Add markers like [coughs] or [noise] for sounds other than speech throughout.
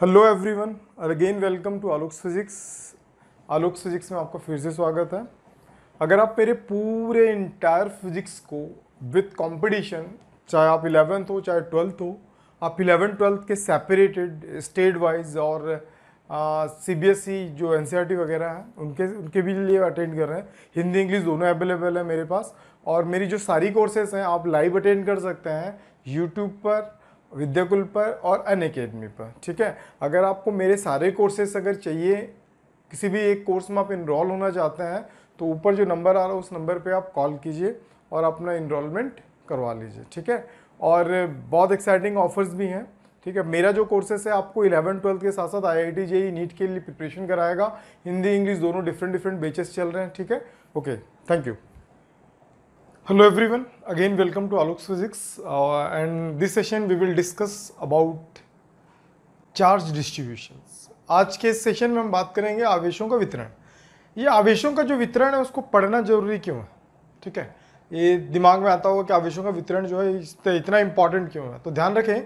Hello everyone again welcome to Alok physics Alok physics में आपका फिर से स्वागत है अगर आप मेरे पूरे इंटायर फिजिक्स को विथ कंपटीशन चाहे आप इलेवेंथ हो चाहे ट्वेल्थ हो आप इलेवेंथ ट्वेल्थ के सेपरेटेड स्टेट वाइज और सी बी एस ई जो एन सी आर टी वगैरह हैं उनके उनके भी लिए अटेंड कर रहे हैं हिंदी इंग्लिश दोनों अवेलेबल है मेरे पास और मेरी जो सारी कोर्सेज हैं आप लाइव अटेंड कर सकते हैं यूट्यूब पर विद्याकुल पर और अन अकेडमी पर ठीक है अगर आपको मेरे सारे कोर्सेस अगर चाहिए किसी भी एक कोर्स में आप इनरोल होना चाहते हैं तो ऊपर जो नंबर आ रहा है उस नंबर पे आप कॉल कीजिए और अपना इनरोलमेंट करवा लीजिए ठीक है और बहुत एक्साइटिंग ऑफर्स भी हैं ठीक है मेरा जो कोर्सेस है आपको इलेवन ट्वेल्थ के साथ साथ I I T JEE NEET के लिए प्रिपरेशन कराएगा हिंदी इंग्लिश दोनों डिफरेंट डिफरेंट बेचेस चल रहे हैं ठीक है okay thank you Hello everyone, again welcome to Alok's Physics uh, and this session we will discuss about charge distributions. आज के सेशन में हम बात करेंगे आवेशों का वितरण ये आवेशों का जो वितरण है उसको पढ़ना जरूरी क्यों है ठीक है ये दिमाग में आता होगा कि आवेशों का वितरण जो है इतना इम्पॉर्टेंट क्यों है तो ध्यान रखें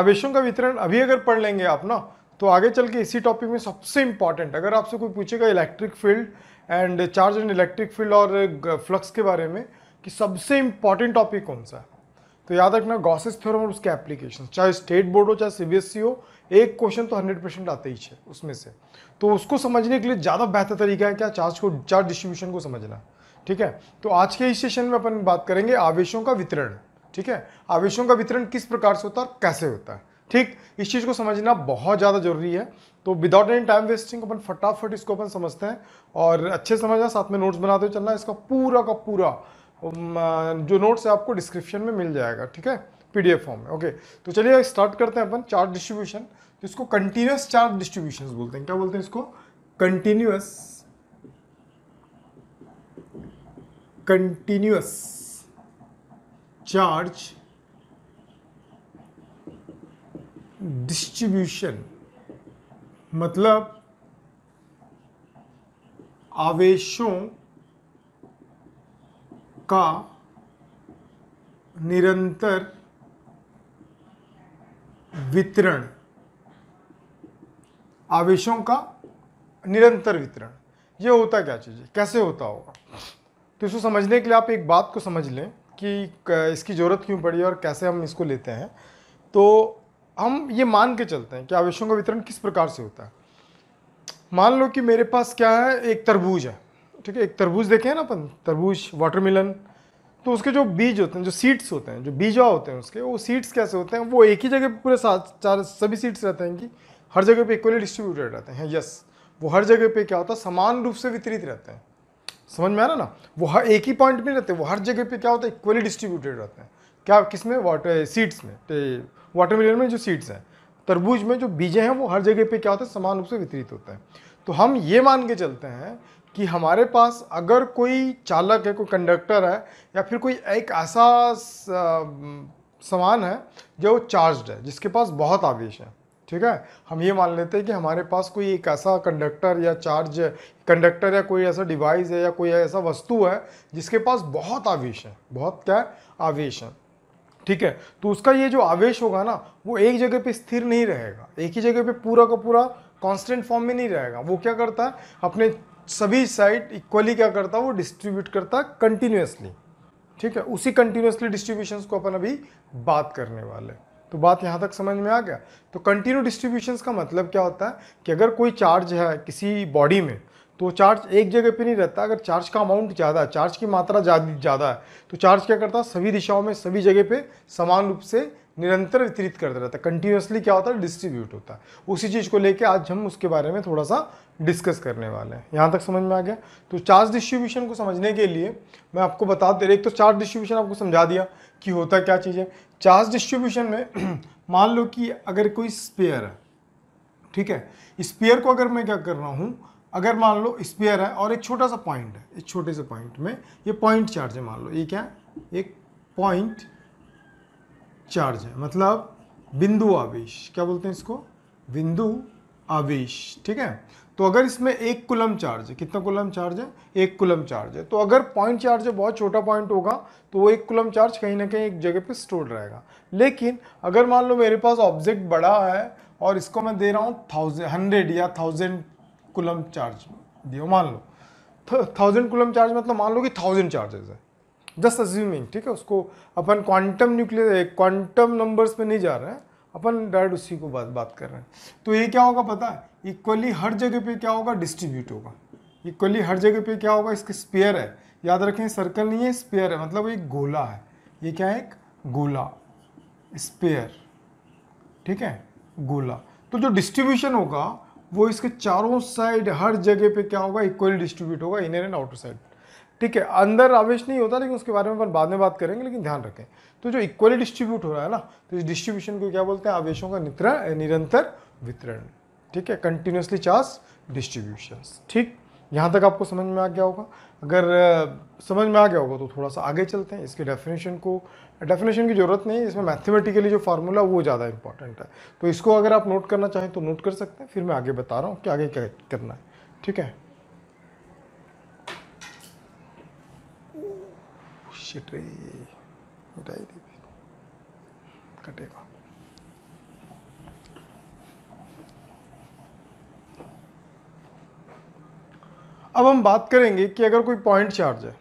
आवेशों का वितरण अभी अगर पढ़ लेंगे आप ना तो आगे चल के इसी टॉपिक में सबसे इम्पॉर्टेंट अगर आपसे कोई पूछेगा electric field and charge and electric field और फ्लक्स के बारे में कि सबसे इंपॉर्टेंट टॉपिक कौन सा है तो याद रखना गॉसेस थ्योरम और उसके एप्लीकेशन चाहे स्टेट बोर्ड हो चाहे सीबीएसई e हो एक क्वेश्चन तो 100 परसेंट आते ही है उसमें से तो उसको समझने के लिए ज़्यादा बेहतर तरीका है क्या चार्ज को चार्ज डिस्ट्रीब्यूशन को समझना ठीक है तो आज के इस सेशन में अपन बात करेंगे आवेशों का वितरण ठीक है आवेशों का वितरण किस प्रकार से होता है और कैसे होता है ठीक इस चीज़ को समझना बहुत ज़्यादा जरूरी है तो विदाउट एनी टाइम वेस्टिंग अपन फटाफट इसको अपन समझते हैं और अच्छे समझना साथ में नोट्स बनाते हुए चलना इसका पूरा का पूरा जो नोट्स है आपको डिस्क्रिप्शन में मिल जाएगा ठीक है पीडीएफ फॉर्म में ओके तो चलिए स्टार्ट करते हैं अपन चार्ज डिस्ट्रीब्यूशन इसको कंटिन्यूस चार्ज डिस्ट्रीब्यूशन बोलते हैं क्या बोलते हैं इसको कंटिन्यूस कंटिन्यूस चार्ज डिस्ट्रीब्यूशन मतलब आवेशों का निरंतर वितरण आवेशों का निरंतर वितरण ये होता क्या चीज़ है कैसे होता होगा तो इसको समझने के लिए आप एक बात को समझ लें कि इसकी ज़रूरत क्यों पड़ी और कैसे हम इसको लेते हैं तो हम ये मान के चलते हैं कि आवेशों का वितरण किस प्रकार से होता है मान लो कि मेरे पास क्या है एक तरबूज है ठीक है एक तरबूज देखे हैं ना अपन तरबूज वाटरमेलन तो उसके जो बीज होते हैं जो सीड्स होते हैं जो बीजा होते हैं उसके वो सीड्स कैसे होते हैं वो एक ही जगह पूरे सात चार सभी सीड्स रहते हैं कि हर जगह पे इक्वली डिस्ट्रीब्यूटेड रहते हैं यस वो हर जगह पे क्या होता है समान रूप से वितरित रहते हैं समझ में आ रहा ना वो हर एक ही पॉइंट में रहते हैं वो हर जगह पे क्या होता है इक्वली डिस्ट्रीब्यूटेड रहते हैं क्या किस में वाटर सीड्स में वाटर मिलियन में जो सीड्स हैं तरबूज में जो बीजे हैं वो हर जगह पे क्या होता है समान रूप से वितरित होते हैं तो हम ये मान के चलते हैं कि हमारे पास अगर कोई चालक है कोई कंडक्टर है या फिर कोई एक ऐसा सामान है जो चार्ज्ड है जिसके पास बहुत आवेश है ठीक है हम ये मान लेते हैं कि हमारे पास कोई एक ऐसा कंडक्टर या चार्ज कंडक्टर या कोई ऐसा डिवाइस है या कोई ऐसा वस्तु है जिसके पास बहुत आवेश है बहुत क्या है आवेश है ठीक है तो उसका ये जो आवेश होगा ना वो एक जगह पे स्थिर नहीं रहेगा एक ही जगह पे पूरा का पूरा कांस्टेंट फॉर्म में नहीं रहेगा वो क्या करता है अपने सभी साइड इक्वली क्या करता वो डिस्ट्रीब्यूट करता कंटिन्यूसली ठीक है उसी कंटिन्यूसली डिस्ट्रीब्यूशन को अपन अभी बात करने वाले तो बात यहाँ तक समझ में आ गया तो कंटिन्यू डिस्ट्रीब्यूशन का मतलब क्या होता है कि अगर कोई चार्ज है किसी बॉडी में तो चार्ज एक जगह पे नहीं रहता अगर चार्ज का अमाउंट ज़्यादा है चार्ज की मात्रा ज़्यादा है तो चार्ज क्या करता है सभी दिशाओं में सभी जगह पे समान रूप से निरंतर वितरित करता रहता है कंटिन्यूसली क्या होता है डिस्ट्रीब्यूट होता है उसी चीज़ को लेके आज हम उसके बारे में थोड़ा सा डिस्कस करने वाले हैं यहाँ तक समझ में आ गया तो चार्ज डिस्ट्रीब्यूशन को समझने के लिए मैं आपको बता दे एक तो चार्ज डिस्ट्रीब्यूशन आपको समझा दिया कि होता क्या चीज़ है चार्ज डिस्ट्रीब्यूशन में [clears throat] मान लो कि अगर कोई स्पेयर है ठीक है स्पेयर को अगर मैं क्या कर रहा हूँ अगर मान लो स्पेयर है और एक छोटा सा पॉइंट है एक छोटे से पॉइंट में ये पॉइंट चार्ज है मान लो ये क्या है एक पॉइंट चार्ज है मतलब बिंदु आवेश क्या बोलते हैं इसको बिंदु आवेश ठीक है तो अगर इसमें एक कुलम चार्ज है कितना कुलम चार्ज है एक कुलम चार्ज है तो अगर पॉइंट चार्ज है बहुत छोटा पॉइंट होगा तो वो एक कुलम चार्ज कहीं ना कहीं एक जगह पे स्टोर रहेगा लेकिन अगर मान लो मेरे पास ऑब्जेक्ट बड़ा है और इसको मैं दे रहा हूँ थाउजेंड हंड्रेड या थाउजेंड कुलम चार्ज दिया मान लो थाउजेंड कुलम चार्ज मतलब मान लो कि थाउजेंड चार्जेस है जस्ट अज्यूमिंग ठीक है उसको अपन क्वांटम न्यूक्लियर क्वांटम नंबर्स में नहीं जा रहे हैं अपन डायरेक्ट उसी को बात बात कर रहे हैं तो ये क्या होगा पता है इक्वली हर जगह पे क्या होगा डिस्ट्रीब्यूट होगा इक्वली हर जगह पे क्या होगा इसके स्पेयर है याद रखें सर्कल नहीं है स्पेयर है मतलब एक गोला है ये क्या है एक गोला स्पेयर ठीक है गोला तो जो डिस्ट्रीब्यूशन होगा वो इसके चारों साइड हर जगह पे क्या होगा इक्वली डिस्ट्रीब्यूट होगा इनर एंड आउटर साइड ठीक है अंदर आवेश नहीं होता लेकिन उसके बारे में अपन बाद में बात करेंगे लेकिन ध्यान रखें तो जो इक्वली डिस्ट्रीब्यूट हो रहा है ना तो इस डिस्ट्रीब्यूशन को क्या बोलते हैं आवेशों का निरंतर वितरण ठीक है कंटिन्यूसली चार्ज डिस्ट्रीब्यूशंस ठीक यहाँ तक आपको समझ में आ गया होगा अगर समझ में आ गया होगा तो थोड़ा सा आगे चलते हैं इसके डेफिनेशन को डेफिनेशन की ज़रूरत नहीं इसमें मैथमेटिकली जो फार्मूला वो ज़्यादा इंपॉर्टेंट है तो इसको अगर आप नोट करना चाहें तो नोट कर सकते हैं फिर मैं आगे बता रहा हूँ कि आगे क्या करना है ठीक है oh, कटेगा अब हम बात करेंगे कि अगर कोई पॉइंट चार्ज है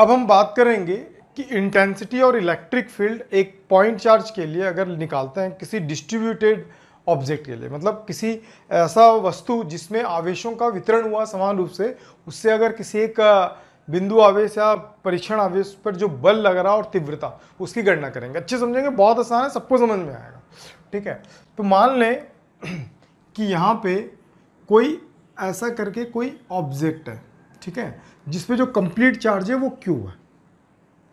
अब हम बात करेंगे कि इंटेंसिटी और इलेक्ट्रिक फील्ड एक पॉइंट चार्ज के लिए अगर निकालते हैं किसी डिस्ट्रीब्यूटेड ऑब्जेक्ट के लिए मतलब किसी ऐसा वस्तु जिसमें आवेशों का वितरण हुआ समान रूप से उससे अगर किसी एक बिंदु आवेश या परीक्षण आवेश पर जो बल लग रहा और तीव्रता उसकी गणना करेंगे अच्छे समझेंगे बहुत आसान है सबको समझ में आएगा ठीक है तो मान लें [clears throat] कि यहाँ पे कोई ऐसा करके कोई ऑब्जेक्ट है ठीक है जिसपे जो कंप्लीट चार्ज है वो क्यूब है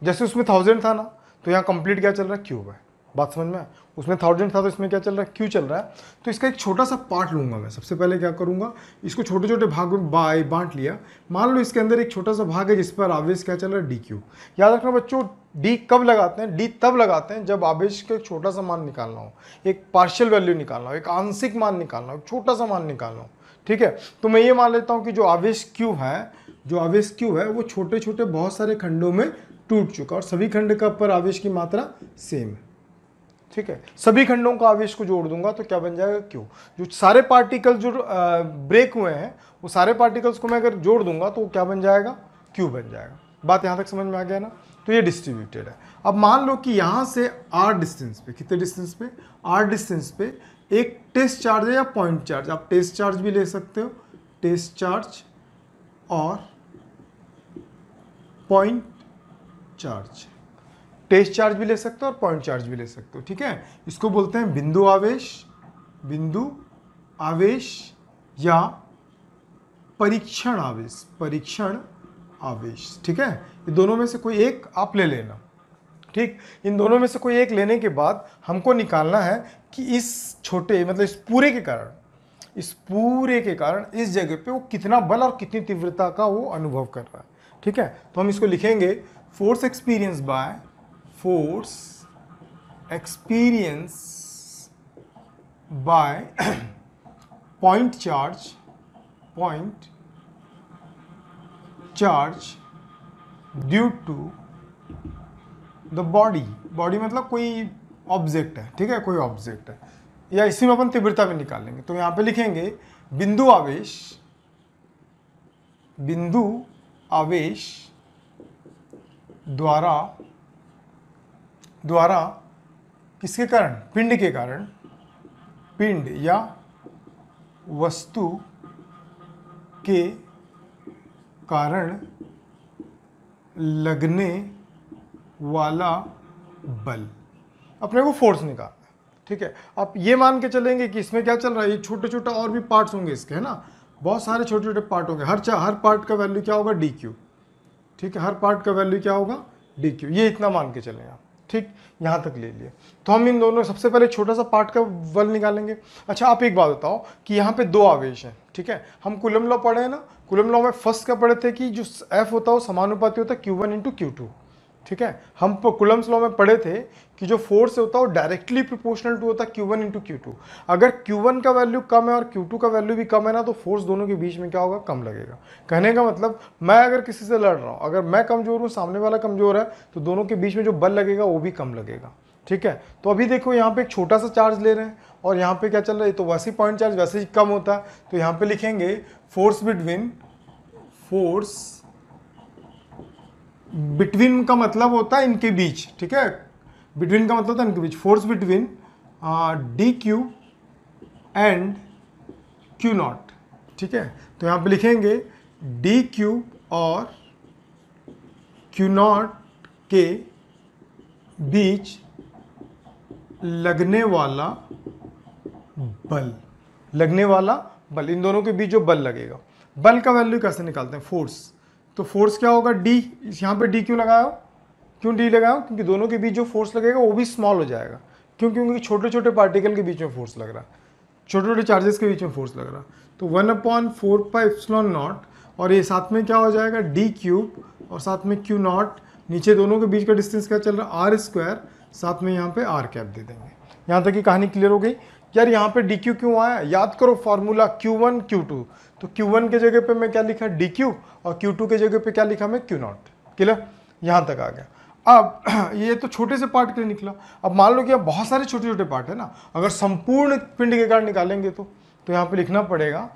जैसे उसमें थाउजेंड था ना तो यहाँ कंप्लीट क्या चल रहा है क्यूब है बात समझ में उसमें थाउजेंड था तो इसमें क्या चल रहा है क्यों चल रहा है तो इसका एक छोटा सा पार्ट लूंगा मैं सबसे पहले क्या करूंगा इसको छोटे छोटे भाग में बाय बांट लिया मान लो इसके अंदर एक छोटा सा भाग है जिस पर आवेश क्या चल रहा है डी क्यू याद रखना बच्चों डी कब लगाते हैं डी तब लगाते हैं जब आवेश का एक छोटा सा मान निकालना हो एक पार्शियल वैल्यू निकालना हो एक आंशिक मान निकालना हो छोटा सा मान निकालना हो ठीक है तो मैं ये मान लेता हूँ कि जो आवेश क्यू है जो आवेश क्यू है वो छोटे छोटे बहुत सारे खंडों में टूट चुका और सभी खंड का पर आवेश की मात्रा सेम है ठीक है सभी खंडों का आवेश को जोड़ दूंगा तो क्या बन जाएगा क्यू जो सारे पार्टिकल जो ब्रेक हुए हैं वो सारे पार्टिकल्स को मैं अगर जोड़ दूंगा तो क्या बन जाएगा क्यू बन जाएगा बात यहाँ तक समझ में आ गया ना तो ये डिस्ट्रीब्यूटेड है अब मान लो कि यहाँ से आर डिस्टेंस पे कितने डिस्टेंस पे आर डिस्टेंस पे एक टेस्ट चार्ज है या पॉइंट चार्ज आप टेस्ट चार्ज भी ले सकते हो टेस्ट चार्ज और पॉइंट चार्ज टेस्ट चार्ज भी ले सकते हो और पॉइंट चार्ज भी ले सकते हो ठीक है इसको बोलते हैं बिंदु आवेश बिंदु आवेश या परीक्षण आवेश परीक्षण आवेश ठीक है ये दोनों में से कोई एक आप ले लेना ठीक इन दोनों में से कोई एक लेने के बाद हमको निकालना है कि इस छोटे मतलब इस पूरे के कारण इस पूरे के कारण इस जगह पे वो कितना बल और कितनी तीव्रता का वो अनुभव कर रहा है ठीक है तो हम इसको लिखेंगे force experience by force experienced by [coughs] point charge point charge due to the body body मतलब कोई ऑब्जेक्ट है ठीक है कोई ऑब्जेक्ट है या इसी में अपन तीव्रता भी निकाल लेंगे तो यहां पे लिखेंगे बिंदु आवेश बिंदु आवेश द्वारा द्वारा किसके कारण पिंड के कारण पिंड या वस्तु के कारण लगने वाला बल अपने को फोर्स निकालना ठीक है आप ये मान के चलेंगे कि इसमें क्या चल रहा है ये छोटे छोटे और भी पार्ट्स होंगे इसके है ना बहुत सारे छोटे छोटे पार्ट होंगे हर चा हर पार्ट का वैल्यू क्या होगा डी क्यू ठीक है हर पार्ट का वैल्यू क्या होगा डी क्यू ये इतना मान के चलें आप ठीक यहाँ तक ले लिए तो हम इन दोनों सबसे पहले छोटा सा पार्ट का बल निकालेंगे अच्छा आप एक बात बताओ कि यहाँ पे दो आवेश हैं ठीक है हम कुलम लॉ पढ़े हैं ना कुलम लॉ में फर्स्ट क्या पढ़े थे कि जो एफ होता है वो समानुपाती होता है Q one into Q two ठीक है हम कुलम्स लॉ में पढ़े थे कि जो फोर्स होता है वो डायरेक्टली प्रोपोर्शनल टू होता है Q one into Q two अगर क्यू वन का वैल्यू कम है और क्यू टू का वैल्यू भी कम है ना तो फोर्स दोनों के बीच में क्या होगा कम लगेगा कहने का मतलब मैं अगर किसी से लड़ रहा हूँ अगर मैं कमज़ोर हूँ सामने वाला कमज़ोर है तो दोनों के बीच में जो बल लगेगा वो भी कम लगेगा ठीक है तो अभी देखो यहाँ पे एक छोटा सा चार्ज ले रहे हैं और यहाँ पे क्या चल रहा है तो वैसे ही पॉइंट चार्ज वैसे ही कम होता है तो यहाँ पे लिखेंगे फोर्स बिटवीन फोर्स बिटवीन का मतलब होता है इनके बीच ठीक है बिटवीन का मतलब होता है इनके बीच force between d Q and Q not ठीक है तो यहाँ पे लिखेंगे डी क्यू और क्यू नॉट के बीच लगने वाला बल लगने वाला बल इन दोनों के बीच जो बल लगेगा बल का वैल्यू कैसे निकालते हैं फोर्स तो फोर्स क्या होगा डी यहाँ पे डी क्यों लगाया क्यों डी लगाया क्योंकि दोनों के बीच जो फोर्स लगेगा वो भी स्मॉल हो जाएगा क्यों क्योंकि छोटे छोटे पार्टिकल के बीच में फोर्स लग रहा है छोटे छोटे चार्जेस के बीच में फोर्स लग रहा तो one upon four pi epsilon not और ये साथ में क्या हो जाएगा डी क्यूब और साथ में क्यू नॉट नीचे दोनों के बीच का डिस्टेंस क्या चल रहा है आर स्क्वायर साथ में यहाँ पे आर कैप दे देंगे यहाँ तक की कहानी क्लियर हो गई यार यहाँ पे डी क्यू क्यों आया याद करो formula Q one Q two तो Q1 के जगह पे मैं क्या लिखा डी क्यू और Q2 के जगह पे क्या लिखा मैं क्यू नॉट क्लियर यहाँ तक आ गया अब [clears throat] ये तो छोटे से पार्ट के लिए निकला अब मान लो कि अब बहुत सारे छोटे छोटे पार्ट है ना अगर संपूर्ण पिंड के कारण निकालेंगे तो तो यहाँ पे लिखना पड़ेगा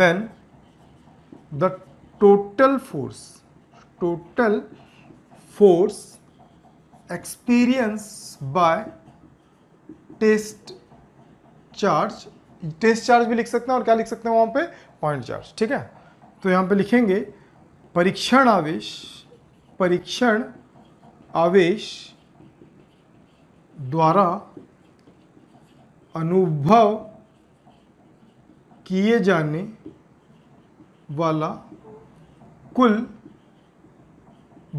then the total force total force experience by test charge test charge भी लिख सकते हैं और क्या लिख सकते हैं वहां पे पॉइंट चार्ज ठीक है तो यहाँ पे लिखेंगे परीक्षण आवेश परीक्षण आवेश द्वारा अनुभव किए जाने वाला कुल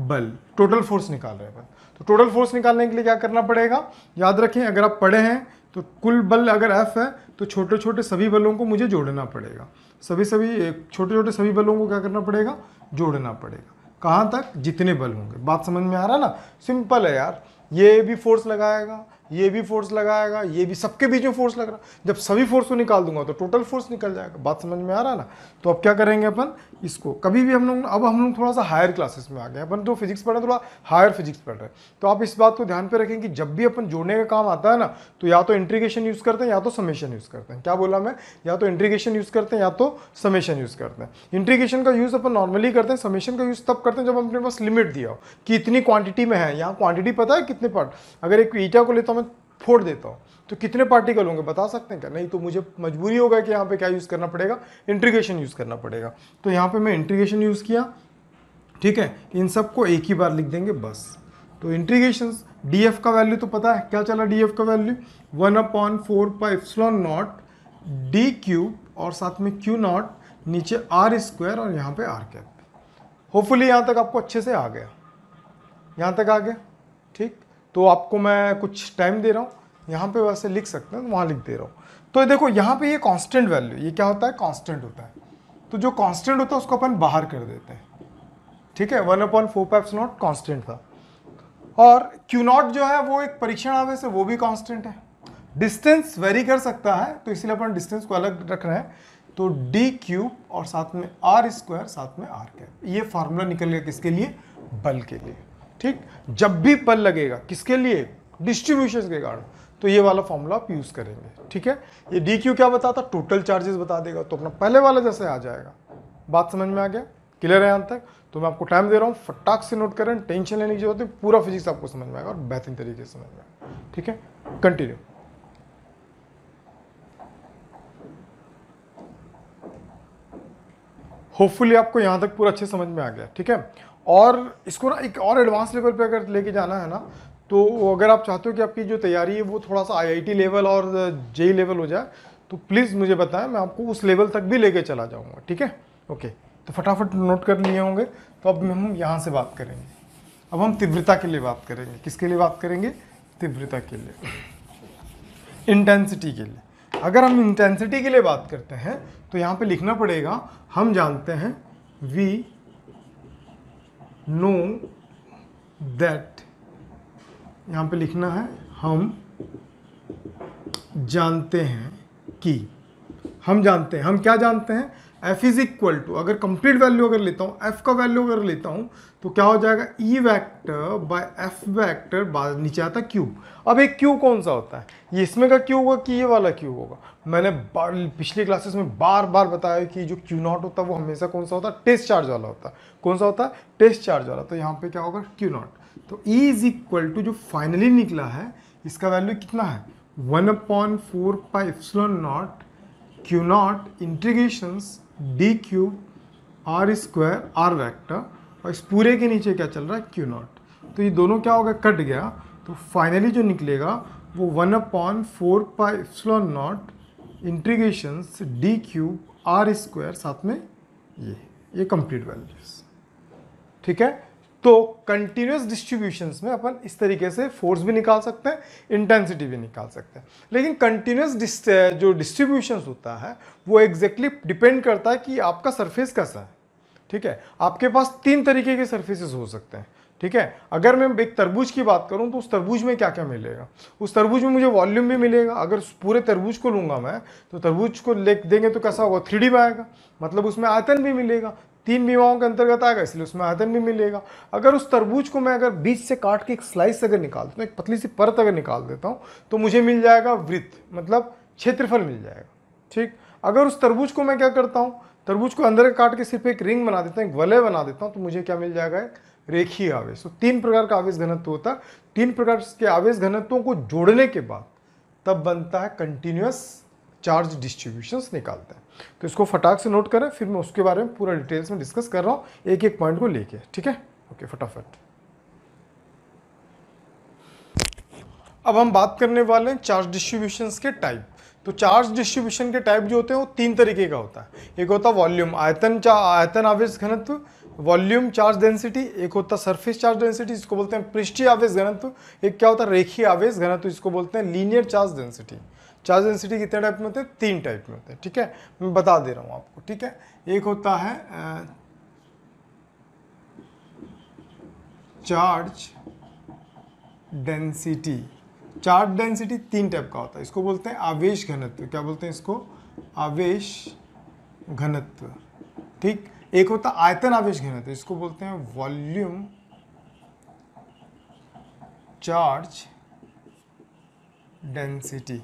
बल टोटल फोर्स निकाल रहे हैं तो टोटल फोर्स निकालने के लिए क्या करना पड़ेगा याद रखें अगर आप पढ़े हैं तो कुल बल अगर एफ है तो छोटे छोटे सभी बलों को मुझे जोड़ना पड़ेगा सभी सभी छोटे छोटे सभी बलों को क्या करना पड़ेगा जोड़ना पड़ेगा कहाँ तक जितने बल होंगे बात समझ में आ रहा है ना सिंपल है यार ये भी फोर्स लगाएगा ये भी फोर्स लगाएगा ये भी सबके बीच में फोर्स लग रहा जब सभी फोर्स को निकाल दूंगा तो टोटल फोर्स निकल जाएगा बात समझ में आ रहा है ना तो अब क्या करेंगे अपन इसको कभी भी हम लोग अब हम लोग थोड़ा सा हायर क्लासेस में आ गए अपन जो तो फिजिक्स पढ़ रहे हैं थोड़ा हायर फिजिक्स पढ़ रहे हैं तो आप इस बात को ध्यान पर रखें कि जब भी अपन जोड़ने का काम आता है ना तो या तो इंट्रीगेशन यूज़ करते हैं या तो समेशन यूज़ करते हैं क्या बोला मैं या तो इंट्रीगेशन यूज़ करते हैं या तो समेशन यूज़ करते हैं इंट्रीगेशन का यूज़ अपन नॉर्मली करते हैं समेशन का यूज़ तब करते हैं जब अपने पास लिमिट दिया हो कि इतनी क्वांटिटी में है यहाँ क्वांटिटी पता है कितने पार्ट अगर एक ईटा को लेता हूँ फोड़ देता हूँ तो कितने पार्टिकल होंगे बता सकते हैं क्या नहीं तो मुझे मजबूरी होगा कि यहाँ पे क्या यूज़ करना पड़ेगा इंट्रीगेशन यूज़ करना पड़ेगा तो यहाँ पे मैं इंट्रीगेशन यूज़ किया ठीक है इन सब को एक ही बार लिख देंगे बस तो इंट्रीगेशन डी का वैल्यू तो पता है क्या चला डी का value one upon four pi epsilon not D cube और साथ में क्यू नॉट नीचे आर स्क्वायर और यहाँ पर आर कैप होपफुली यहाँ तक आपको अच्छे से आ गया यहाँ तक आ गया ठीक तो आपको मैं कुछ टाइम दे रहा हूँ यहाँ पे वैसे लिख सकते हैं तो वहाँ लिख दे रहा हूँ तो देखो यहाँ पे ये कांस्टेंट वैल्यू ये क्या होता है कांस्टेंट होता है तो जो कांस्टेंट होता है उसको अपन बाहर कर देते हैं ठीक है one upon four pi epsilon not constant था और क्यू नॉट जो है वो एक परीक्षण आवे से वो भी कॉन्स्टेंट है डिस्टेंस वेरी कर सकता है तो इसलिए अपन डिस्टेंस को अलग रख रहे हैं तो डी क्यूब और साथ में आर स्क्वायर साथ में आर कैप ये फार्मूला निकल गया किसके लिए बल के लिए ठीक जब भी पल लगेगा किसके लिए डिस्ट्रीब्यूशन के कारण तो ये वाला फॉर्मूला आप यूज़ करेंगे ठीक है ये डी क्यू क्या बताता टोटल चार्जेस बता देगा तो अपना पहले वाला जैसे आ जाएगा बात समझ में आ गया क्लियर है यहाँ तक तो मैं आपको टाइम दे रहा हूँ फटाक से नोट करें टेंशन लेने की जरूरत है पूरा फिजिक्स आपको समझ में आएगा और बेहतरीन तरीके से समझ में आएगा ठीक है कंटिन्यू होपफुली आपको यहाँ तक पूरा अच्छे समझ में आ गया ठीक है और इसको ना एक और एडवांस लेवल पे अगर लेके जाना है ना तो अगर आप चाहते हो कि आपकी जो तैयारी है वो थोड़ा सा आईआईटी लेवल और जेई लेवल हो जाए तो प्लीज़ मुझे बताएं मैं आपको उस लेवल तक भी लेके चला जाऊँगा ठीक है ओके तो फटाफट नोट कर लिए होंगे तो अब हम यहाँ से बात करेंगे अब हम तीव्रता के लिए बात करेंगे किसके लिए बात करेंगे तीव्रता के लिए इंटेंसिटी के लिए अगर हम इंटेंसिटी के लिए बात करते हैं तो यहाँ पे लिखना पड़ेगा हम जानते हैं वी नो दैट यहाँ पे लिखना है हम जानते हैं कि हम जानते हैं हम क्या जानते हैं एफ इज इक्वल टू अगर कंप्लीट वैल्यू अगर लेता हूँ एफ का वैल्यू अगर लेता हूँ तो क्या हो जाएगा E vector by F vector नीचे आता क्यू अब एक क्यू कौन सा होता है ये इसमें का क्यू होगा कि ये वाला क्यू होगा मैंने पिछले क्लासेस में बार बार बताया कि जो क्यू नॉट होता है वो हमेशा कौन सा होता है टेस्ट चार्ज वाला होता है कौन सा होता है टेस्ट चार्ज वाला तो यहाँ पे क्या होगा क्यू नॉट तो ई इज इक्वल टू जो फाइनली निकला है इसका वैल्यू कितना है one upon four pi epsilon not Q not integrations d cube R square R vector और इस पूरे के नीचे क्या चल रहा है क्यू नॉट तो ये दोनों क्या होगा कट गया तो फाइनली जो निकलेगा वो one upon four pi not integrations d cube R square साथ में ये ये कंप्लीट वैल्यूज ठीक है तो कंटिन्यूस डिस्ट्रीब्यूशंस में अपन इस तरीके से फोर्स भी निकाल सकते हैं इंटेंसिटी भी निकाल सकते हैं लेकिन कंटिन्यूस जो डिस्ट्रीब्यूशन होता है वो एग्जैक्टली exactly डिपेंड करता है कि आपका सरफेस कैसा है ठीक है आपके पास तीन तरीके के सर्फेसिस हो सकते हैं ठीक है अगर मैं एक तरबूज की बात करूं तो उस तरबूज में क्या क्या मिलेगा उस तरबूज में मुझे वॉल्यूम भी मिलेगा अगर पूरे तरबूज को लूंगा मैं तो तरबूज को ले देंगे तो कैसा होगा थ्री में आएगा मतलब उसमें आयतन भी मिलेगा तीन बीमाओं के अंतर्गत आएगा इसलिए उसमें आयतन भी मिलेगा अगर उस तरबूज को मैं अगर बीच से काट के एक स्लाइस अगर निकाल देता तो हूँ एक पतली सी परत अगर निकाल देता हूँ तो मुझे मिल जाएगा वृत्त मतलब क्षेत्रफल मिल जाएगा ठीक अगर उस तरबूज को मैं क्या करता हूँ तरबूज को अंदर काट के सिर्फ एक रिंग बना देता हूँ एक वलय बना देता हूँ तो मुझे क्या मिल जाएगा एक रेखीय आवेश तो तीन प्रकार का आवेश घनत्व होता है तीन प्रकार के आवेश घनत्वों को जोड़ने के बाद तब बनता है कंटिन्यूस चार्ज डिस्ट्रीब्यूशंस निकालते हैं तो इसको फटाक से नोट करें फिर मैं उसके बारे में पूरा डिटेल्स में डिस्कस कर रहा हूँ एक एक पॉइंट को लेके ठीक है ओके फटाफट अब हम बात करने वाले हैं चार्ज डिस्ट्रीब्यूशंस के टाइप तो चार्ज डिस्ट्रीब्यूशन के टाइप जो होते हैं वो तीन तरीके का होता है एक होता है वॉल्यूम आयतन आयतन आवेश घनत्व वॉल्यूम चार्ज डेंसिटी एक होता है सरफेस चार्ज डेंसिटी इसको बोलते हैं पृष्ठीय आवेश घनत्व एक क्या होता है रेखीय आवेश घनत्व इसको बोलते हैं linear charge density charge density कितने टाइप में होते हैं तीन टाइप में होते हैं ठीक है मैं बता दे रहा हूँ आपको ठीक है एक होता है चार्ज डेंसिटी चार्ज डेंसिटी तीन टाइप का होता है इसको बोलते हैं आवेश घनत्व क्या बोलते हैं इसको आवेश घनत्व ठीक एक होता है आयतन आवेश घनत्व इसको बोलते हैं वॉल्यूम चार्ज डेंसिटी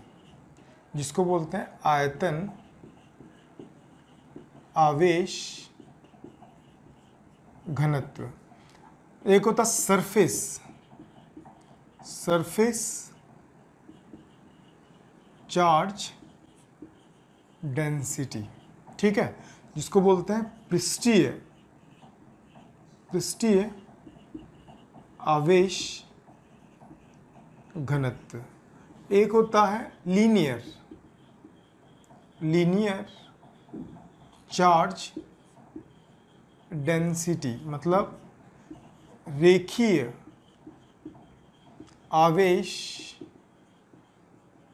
जिसको बोलते हैं आयतन आवेश घनत्व एक होता सरफेस सरफेस चार्ज डेंसिटी ठीक है जिसको बोलते हैं पृष्ठीय पृष्ठीय आवेश घनत्व एक होता है लीनियर लीनियर चार्ज डेंसिटी मतलब रेखीय आवेश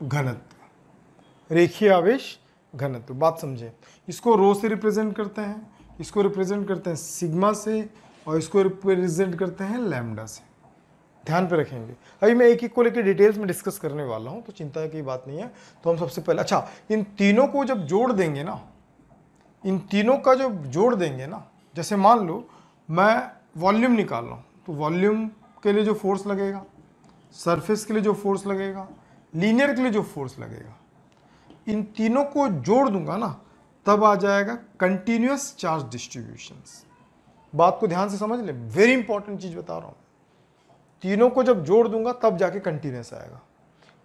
घनत्व रेखीय आवेश घनत्व बात समझे इसको रो से रिप्रेजेंट करते हैं इसको रिप्रेजेंट करते हैं सिग्मा से और इसको रिप्रेजेंट करते हैं लैम्डा से ध्यान पे रखेंगे अभी मैं एक एक को लेकर डिटेल्स में डिस्कस करने वाला हूँ तो चिंता की बात नहीं है तो हम सबसे पहले अच्छा इन तीनों को जब जोड़ देंगे ना इन तीनों का जब जोड़ देंगे ना जैसे मान लो मैं वॉल्यूम निकाल रहा हूँ तो वॉल्यूम के लिए जो फोर्स लगेगा सरफेस के लिए जो फोर्स लगेगा लीनियर के लिए जो फोर्स लगेगा इन तीनों को जोड़ दूंगा ना तब आ जाएगा कंटिन्यूस चार्ज डिस्ट्रीब्यूशन बात को ध्यान से समझ लें वेरी इंपॉर्टेंट चीज़ बता रहा हूँ तीनों को जब जोड़ दूंगा तब जाके कंटिन्यूस आएगा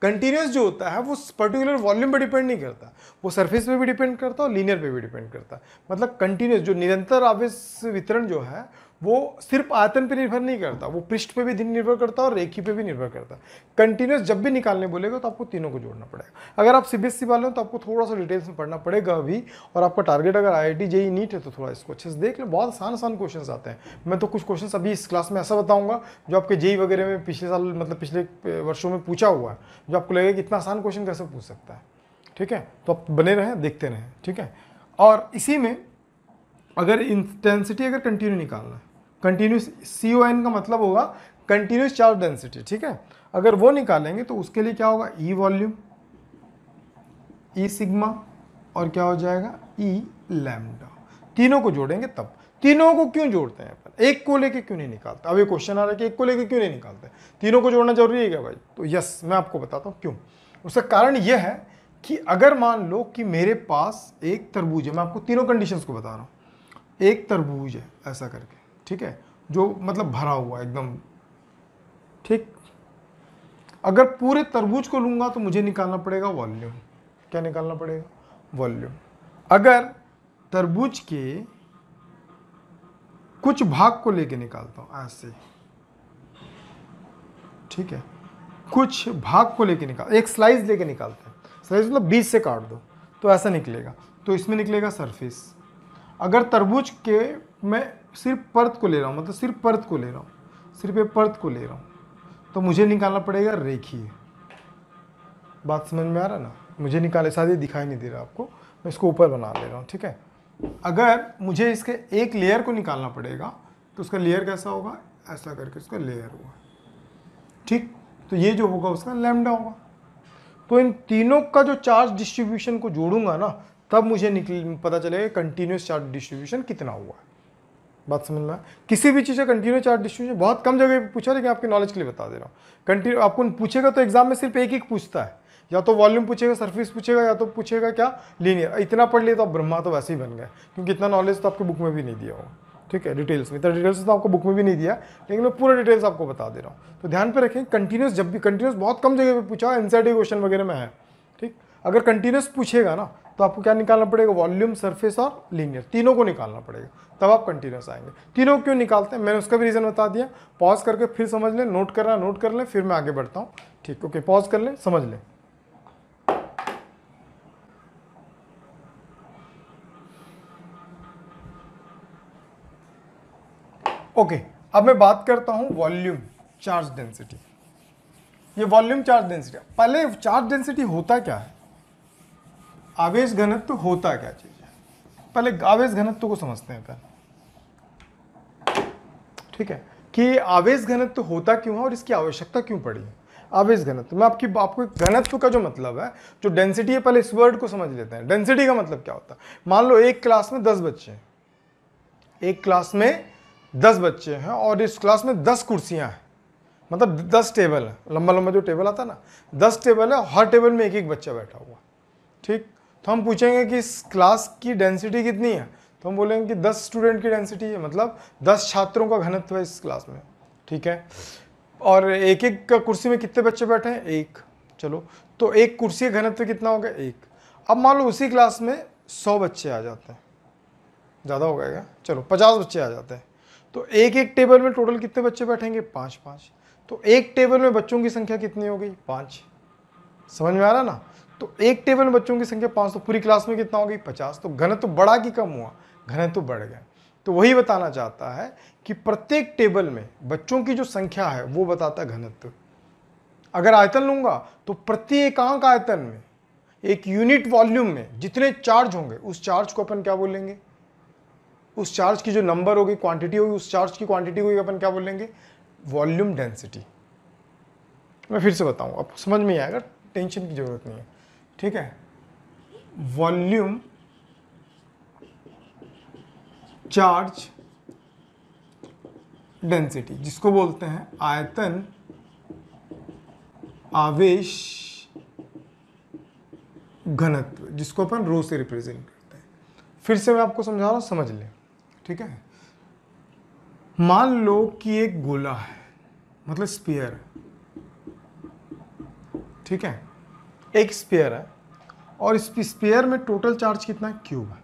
कंटिन्यूस जो होता है वो पर्टिकुलर वॉल्यूम पे डिपेंड नहीं करता वो सरफेस पे भी डिपेंड करता है और लीनियर पे भी डिपेंड करता है मतलब कंटिन्यूस जो निरंतर आवेश वितरण जो है वो सिर्फ आयतन पे निर्भर नहीं करता वो पृष्ठ पे भी निर्भर करता है और रेखी पे भी निर्भर करता है कंटिन्यूस जब भी निकालने बोलेगा तो आपको तीनों को जोड़ना पड़ेगा अगर आप सी सी वाले हो तो आपको थोड़ा सा डिटेल्स में पढ़ना पड़ेगा अभी और आपका टारगेट अगर आई आई जेई नीट है तो थोड़ा इसको अच्छे से देख लें बहुत आसान आसान क्वेश्चन आते हैं मैं तो कुछ क्वेश्चन अभी इस क्लास में ऐसा बताऊंगा जो आपके जेई e वगैरह में पिछले साल मतलब पिछले वर्षों में पूछा हुआ है जो आपको लगेगा कि इतना आसान क्वेश्चन कैसे पूछ सकता है ठीक है तो आप बने रहें देखते रहें ठीक है और इसी में अगर इंटेंसिटी अगर कंटिन्यू निकालना है कंटिन्यूस सी ओ एन का मतलब होगा कंटिन्यूस चार्ज डेंसिटी ठीक है अगर वो निकालेंगे तो उसके लिए क्या होगा ई वॉल्यूम ई सिग्मा और क्या हो जाएगा ई e लैमडा तीनों को जोड़ेंगे तब तीनों को क्यों जोड़ते हैं अपन एक को लेके क्यों नहीं निकालते अब ये क्वेश्चन आ रहा है कि एक को लेके क्यों नहीं निकालते तीनों को जोड़ना जरूरी है क्या भाई तो यस मैं आपको बताता हूँ क्यों उसका कारण यह है कि अगर मान लो कि मेरे पास एक तरबूज है मैं आपको तीनों कंडीशंस को बता रहा हूँ एक तरबूज है ऐसा करके ठीक है जो मतलब भरा हुआ एकदम ठीक अगर पूरे तरबूज को लूँगा तो मुझे निकालना पड़ेगा वॉल्यूम क्या निकालना पड़ेगा वॉल्यूम अगर तरबूज के कुछ भाग को लेके निकालता हूँ ऐसे ठीक है कुछ भाग को लेके निकाल एक स्लाइस लेके निकालते हैं स्लाइस मतलब बीच से काट दो तो ऐसा निकलेगा तो इसमें निकलेगा सरफेस अगर तरबूज के में सिर्फ पर्थ को ले रहा हूँ मतलब सिर्फ पर्थ को ले रहा हूँ सिर्फ ये पर्थ को ले रहा हूँ तो मुझे निकालना पड़ेगा रेखीय बात समझ में आ रहा ना मुझे निकाले शायद ये दिखाई नहीं दे रहा आपको मैं इसको ऊपर बना ले रहा हूँ ठीक है अगर मुझे इसके एक लेयर को निकालना पड़ेगा तो उसका लेयर कैसा होगा ऐसा करके उसका लेयर होगा ठीक तो ये जो होगा उसका लेमडा होगा तो इन तीनों का जो चार्ज डिस्ट्रीब्यूशन को जोड़ूंगा ना तब मुझे निकल पता चलेगा कंटिन्यूस चार्ज डिस्ट्रीब्यूशन कितना हुआ है बात समझ में किसी भी चीज़ का कंटिन्यू चार्ट डिस्ट्रीब्यूशन बहुत कम जगह पूछा लेकिन आपके नॉलेज के लिए बता दे रहा हूँ कंटिन्यू आपको पूछेगा तो एग्जाम में सिर्फ एक ही पूछता है या तो वॉल्यूम पूछेगा सरफेस पूछेगा या तो पूछेगा क्या लीनियर इतना पढ़ लिया तो आप ब्रह्मा तो वैसे ही बन गए क्योंकि इतना नॉलेज तो आपको बुक में भी नहीं दिया होगा ठीक है डिटेल्स में इतना डिटेल्स तो आपको बुक में भी नहीं दिया लेकिन मैं पूरा डिटेल्स आपको बता दे रहा हूँ तो ध्यान पर रखें कंटिन्यूस जब भी कंटिन्यूस बहुत कम जगह पर पूछा एनसीआर क्वेश्चन वगैरह में है ठीक अगर कंटिन्यूस पूछेगा ना तो आपको क्या निकालना पड़ेगा वॉल्यूम सरफेस और लीनियर तीनों को निकालना पड़ेगा तब आप कंटिन्यूस आएंगे तीनों क्यों निकालते हैं मैंने उसका भी रीज़न बता दिया पॉज करके फिर समझ लें नोट करना नोट कर लें फिर मैं आगे बढ़ता हूँ ठीक ओके पॉज कर लें समझ लें ओके okay, अब मैं बात करता हूं वॉल्यूम चार्ज डेंसिटी ये वॉल्यूम चार्ज डेंसिटी पहले चार्ज डेंसिटी होता क्या है आवेश घनत्व होता क्या चीज़ है पहले आवेश घनत्व को समझते हैं पहले ठीक है कि आवेश घनत्व होता क्यों है और इसकी आवश्यकता क्यों पड़ी है आवेश घनत्व मैं आपकी आपको घनत्व का जो मतलब है जो डेंसिटी है पहले इस वर्ड को समझ लेते हैं डेंसिटी का मतलब क्या होता है मान लो एक क्लास में दस बच्चे हैं एक क्लास में दस बच्चे हैं और इस क्लास में दस कुर्सियां हैं मतलब दस टेबल है लंबा लंबा जो टेबल आता है ना दस टेबल है हर टेबल में एक एक बच्चा बैठा हुआ ठीक तो हम पूछेंगे कि इस क्लास की डेंसिटी कितनी है तो हम बोलेंगे कि 10 स्टूडेंट की डेंसिटी है मतलब 10 छात्रों का घनत्व है इस क्लास में ठीक है और एक एक कुर्सी में कितने बच्चे बैठे हैं एक चलो तो एक कुर्सी का घनत्व कितना होगा एक अब मान लो उसी क्लास में सौ बच्चे आ जाते हैं ज़्यादा हो गया चलो पचास बच्चे आ जाते हैं तो एक एक टेबल में टोटल कितने बच्चे बैठेंगे पाँच पाँच तो एक टेबल में बच्चों की संख्या कितनी हो गई पाँच समझ में आ रहा ना तो एक टेबल में बच्चों की संख्या पाँच तो पूरी क्लास में कितना हो गई पचास तो घनत्व तो बढ़ा कि कम हुआ घनत्व तो बढ़ गया तो वही बताना चाहता है कि प्रत्येक टेबल में बच्चों की जो संख्या है वो बताता है घनत्व अगर आयतन लूंगा तो प्रत्येकांक आयतन में एक यूनिट वॉल्यूम में जितने चार्ज होंगे उस चार्ज को अपन क्या बोलेंगे उस चार्ज की जो नंबर होगी क्वांटिटी होगी उस चार्ज की क्वांटिटी होगी अपन क्या बोलेंगे वॉल्यूम डेंसिटी मैं फिर से बताऊँ आपको समझ में आएगा टेंशन की जरूरत नहीं है ठीक है वॉल्यूम चार्ज डेंसिटी जिसको बोलते हैं आयतन आवेश घनत्व जिसको अपन रो से रिप्रेजेंट करते हैं फिर से मैं आपको समझा रहा हूँ समझ लें ठीक है मान लो कि एक गोला है मतलब स्पीयर ठीक है एक स्पेयर है और इस स्पेयर में टोटल चार्ज कितना है क्यूब है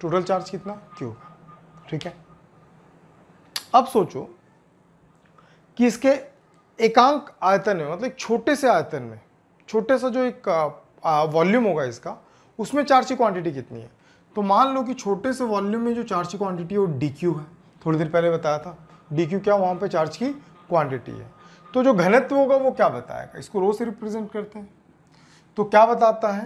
टोटल चार्ज कितना क्यूब है ठीक है अब सोचो कि इसके एकांक आयतन में मतलब छोटे से आयतन में छोटे सा जो एक वॉल्यूम होगा इसका उसमें चार्ज की क्वांटिटी कितनी है तो मान लो कि छोटे से वॉल्यूम में जो चार्ज की क्वांटिटी है वो डी है थोड़ी देर पहले बताया था डी क्या वहाँ पर चार्ज की क्वांटिटी है तो जो घनत्व होगा वो क्या बताएगा इसको रो से रिप्रेजेंट करते हैं तो क्या बताता है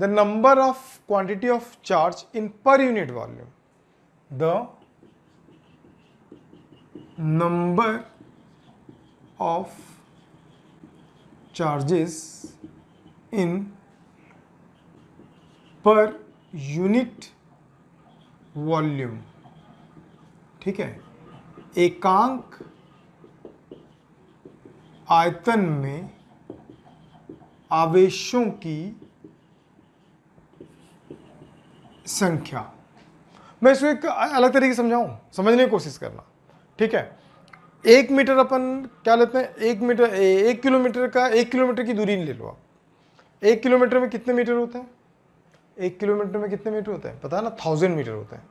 the number of quantity of charge in per unit volume the number of charges in per unit volume ठीक है एकांक आयतन में आवेशों की संख्या मैं इसको एक अलग तरीके से समझाऊं समझने की कोशिश करना ठीक है एक मीटर अपन क्या लेते हैं एक मीटर एक किलोमीटर का एक किलोमीटर की दूरी ले लो आप एक किलोमीटर में कितने मीटर होते हैं एक किलोमीटर में कितने मीटर होते हैं पता है ना थाउजेंड मीटर होते हैं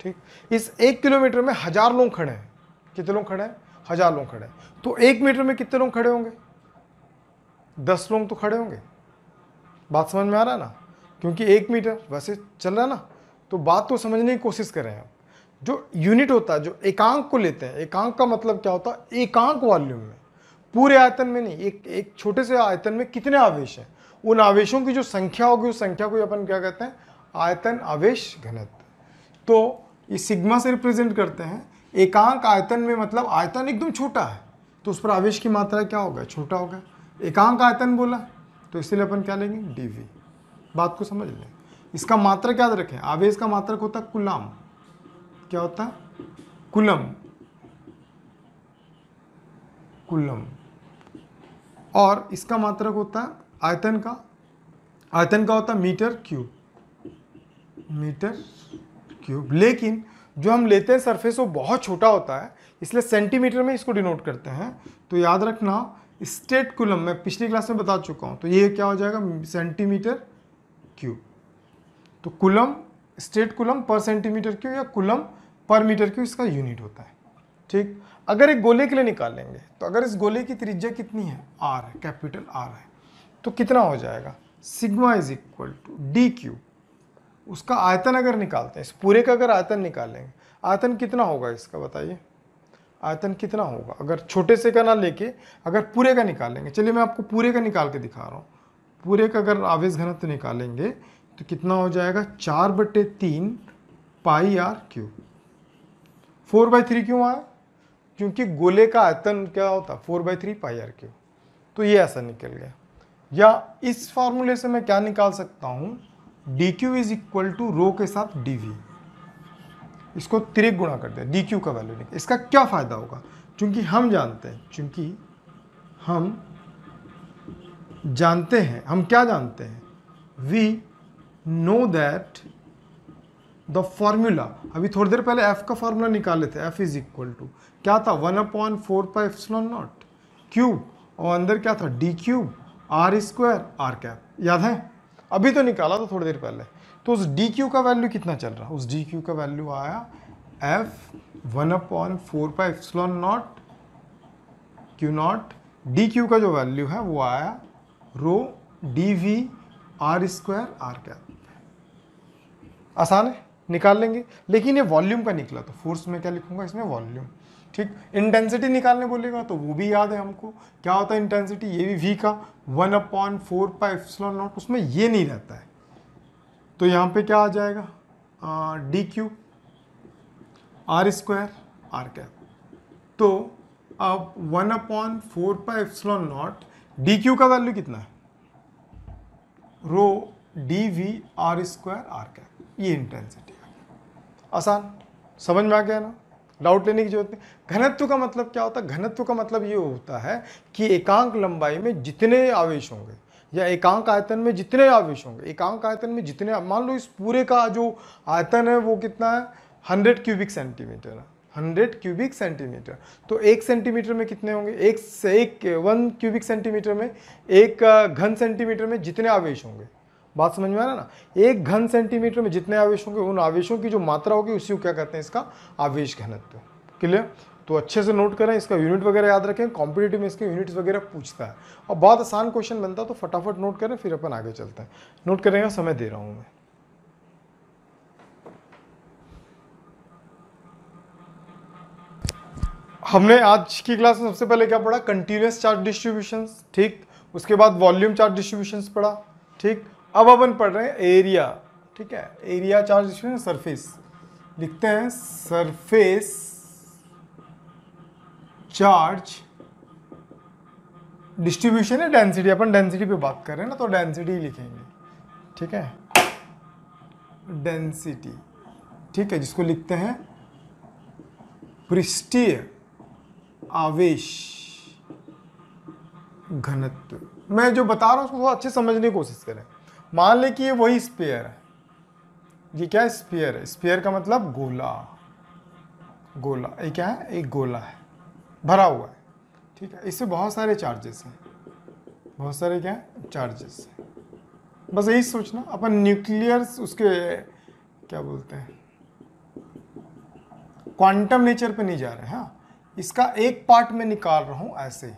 ठीक इस एक किलोमीटर में हज़ार लोग खड़े हैं कितने लोग खड़े हैं हज़ार लोग खड़े हैं तो एक मीटर में कितने लोग खड़े होंगे दस लोग तो खड़े होंगे बात समझ में आ रहा है ना क्योंकि एक मीटर वैसे चल रहा है ना तो बात तो समझने की कोशिश करें हैं जो यूनिट होता है जो एकांक को लेते हैं एकांक का मतलब क्या होता है एकांक वॉल्यूम में पूरे आयतन में नहीं एक एक छोटे से आयतन में कितने आवेश हैं उन आवेशों की जो संख्या होगी उस संख्या को अपन क्या कहते हैं आयतन आवेश घनत्व तो ये सिग्मा से रिप्रेजेंट करते हैं एकांक आयतन में मतलब आयतन एकदम छोटा है तो उस पर आवेश की मात्रा क्या होगा छोटा होगा एकांक आयतन बोला तो इसीलिए अपन क्या लेंगे डी वी बात को समझ लें इसका मात्रक याद रखें आवेश का मात्रक होता है कुलाम क्या होता है कुलम कुलम और इसका मात्रक होता है आयतन का आयतन का होता है मीटर क्यूब मीटर क्यूब लेकिन जो हम लेते हैं सरफेस वो बहुत छोटा होता है इसलिए सेंटीमीटर में इसको डिनोट करते हैं तो याद रखना स्टेट कुलम मैं पिछली क्लास में बता चुका हूँ तो ये क्या हो जाएगा सेंटीमीटर क्यूब तो coulomb state coulomb per centimetre cube या कुलम पर मीटर क्यूब इसका यूनिट होता है ठीक अगर एक गोले के लिए निकालेंगे तो अगर इस गोले की त्रिज्या कितनी है आर है कैपिटल आर है तो कितना हो जाएगा sigma is equal to d cube उसका आयतन अगर निकालते हैं इस पूरे का अगर आयतन निकालेंगे आयतन कितना होगा इसका बताइए आयतन कितना होगा अगर छोटे से का ना लेके अगर पूरे का निकालेंगे चलिए मैं आपको पूरे का निकाल के दिखा रहा हूँ पूरे का अगर आवेश घनत्व निकालेंगे तो कितना हो जाएगा चार बटे तीन pi R cube four by three क्यों आया क्योंकि गोले का आयतन क्या होता four by three pi R cube तो ये ऐसा निकल गया या इस फार्मूले से मैं क्या निकाल सकता हूँ d Q is equal to rho के साथ डी वी इसको तिरिक गुणा कर दिया डी क्यू का वैल्यू निकल इसका क्या फ़ायदा होगा चूँकि हम जानते हैं चूँकि हम जानते हैं हम क्या जानते हैं we know that the formula अभी थोड़ी देर पहले एफ का फॉर्मूला निकाले थे एफ इज इक्वल टू क्या था one upon four pi epsilon not cube और अंदर क्या था d cube R square R cap याद है अभी तो निकाला था थोड़ी देर पहले तो उस डी क्यू का वैल्यू कितना चल रहा उस डी क्यू का वैल्यू आया F one upon four pi epsilon not Q not D Q का जो वैल्यू है वो आया rho d V R square R cap आसान है निकाल लेंगे लेकिन ये वॉल्यूम का निकला तो फोर्स में क्या लिखूंगा इसमें वॉल्यूम ठीक इंटेंसिटी निकालने बोलेगा तो वो भी याद है हमको क्या होता है इंटेंसिटी ये भी वी का one upon four pi epsilon not उसमें ये नहीं रहता है तो यहाँ पे क्या आ जाएगा d Q R square R cap तो अब one upon four pi epsilon not D Q का वैल्यू कितना है rho d V R square R cap ये इंटेंसिटी आसान समझ में आ गया ना डाउट लेने की जरूरत नहीं घनत्व का मतलब क्या होता है घनत्व का मतलब ये होता है कि एकांक लंबाई में जितने आवेश होंगे या एकांक आयतन में जितने आवेश होंगे एकांक आयतन में जितने मान लो इस पूरे का जो आयतन है वो कितना है हंड्रेड क्यूबिक सेंटीमीटर है हंड्रेड क्यूबिक सेंटीमीटर तो एक सेंटीमीटर में कितने होंगे एक से एक वन क्यूबिक सेंटीमीटर में एक घन सेंटीमीटर में जितने आवेश होंगे बात समझ में आ रहा ना एक घन सेंटीमीटर में जितने आवेश होंगे उन आवेशों की जो मात्रा होगी उसी को क्या कहते हैं इसका आवेश घनत्व क्लियर तो अच्छे से नोट करें इसका यूनिट वगैरह याद रखें कॉम्पिटेटिव में इसके यूनिट्स वगैरह पूछता है और बहुत आसान क्वेश्चन बनता है तो फटाफट नोट करें फिर अपन आगे चलते हैं नोट करेंगे समय दे रहा हूँ मैं हमने आज की क्लास में सबसे पहले क्या पढ़ा कंटिन्यूस चार्ज डिस्ट्रीब्यूशन ठीक उसके बाद वॉल्यूम चार्ज डिस्ट्रीब्यूशन पढ़ा ठीक अब अपन पढ़ रहे हैं एरिया ठीक है एरिया चार्ज डिस्ट्रीब्यूशन सरफेस लिखते हैं सरफेस चार्ज डिस्ट्रीब्यूशन है डेंसिटी अपन डेंसिटी पे बात कर रहे हैं ना तो डेंसिटी लिखेंगे ठीक है डेंसिटी ठीक है जिसको लिखते हैं पृष्ठीय आवेश घनत्व मैं जो बता रहा हूँ उसको थोड़ा अच्छे समझने की कोशिश करें मान लें कि ये वही स्पेयर है ये क्या स्पेयर है स्पेयर का मतलब गोला गोला ये क्या है एक गोला है भरा हुआ है ठीक है इससे बहुत सारे चार्जेस हैं बहुत सारे क्या चार्जेस हैं बस यही सोचना अपन न्यूक्लियर उसके क्या बोलते हैं क्वांटम नेचर पे नहीं जा रहे हाँ इसका एक पार्ट में निकाल रहा हूँ ऐसे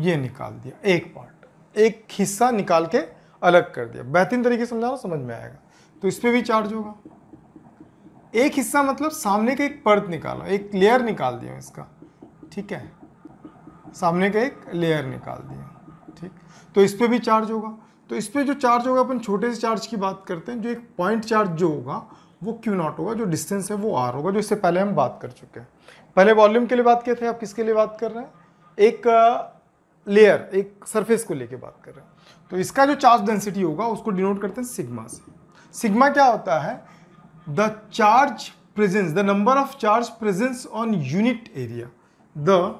ये निकाल दिया एक पार्ट एक हिस्सा निकाल के अलग कर दिया बेहतरीन तरीके से समझाना समझ में आएगा तो इस पर भी चार्ज होगा एक हिस्सा मतलब सामने का एक पर्द निकालो एक लेयर निकाल दिया इसका ठीक है सामने का एक लेयर निकाल दिया ठीक तो इस पर भी चार्ज होगा तो इस पर जो चार्ज होगा अपन छोटे से चार्ज की बात करते हैं जो एक पॉइंट चार्ज जो होगा वो क्यू नॉट होगा जो डिस्टेंस है वो आर होगा जो इससे पहले हम बात कर चुके हैं पहले वॉल्यूम के लिए बात किए थे आप किसके लिए बात कर रहे हैं एक लेयर एक सरफेस को लेके बात कर रहे हैं तो इसका जो चार्ज डेंसिटी होगा उसको डिनोट करते हैं सिग्मा से सिग्मा क्या होता है the charge presence the number of charge presence on unit area the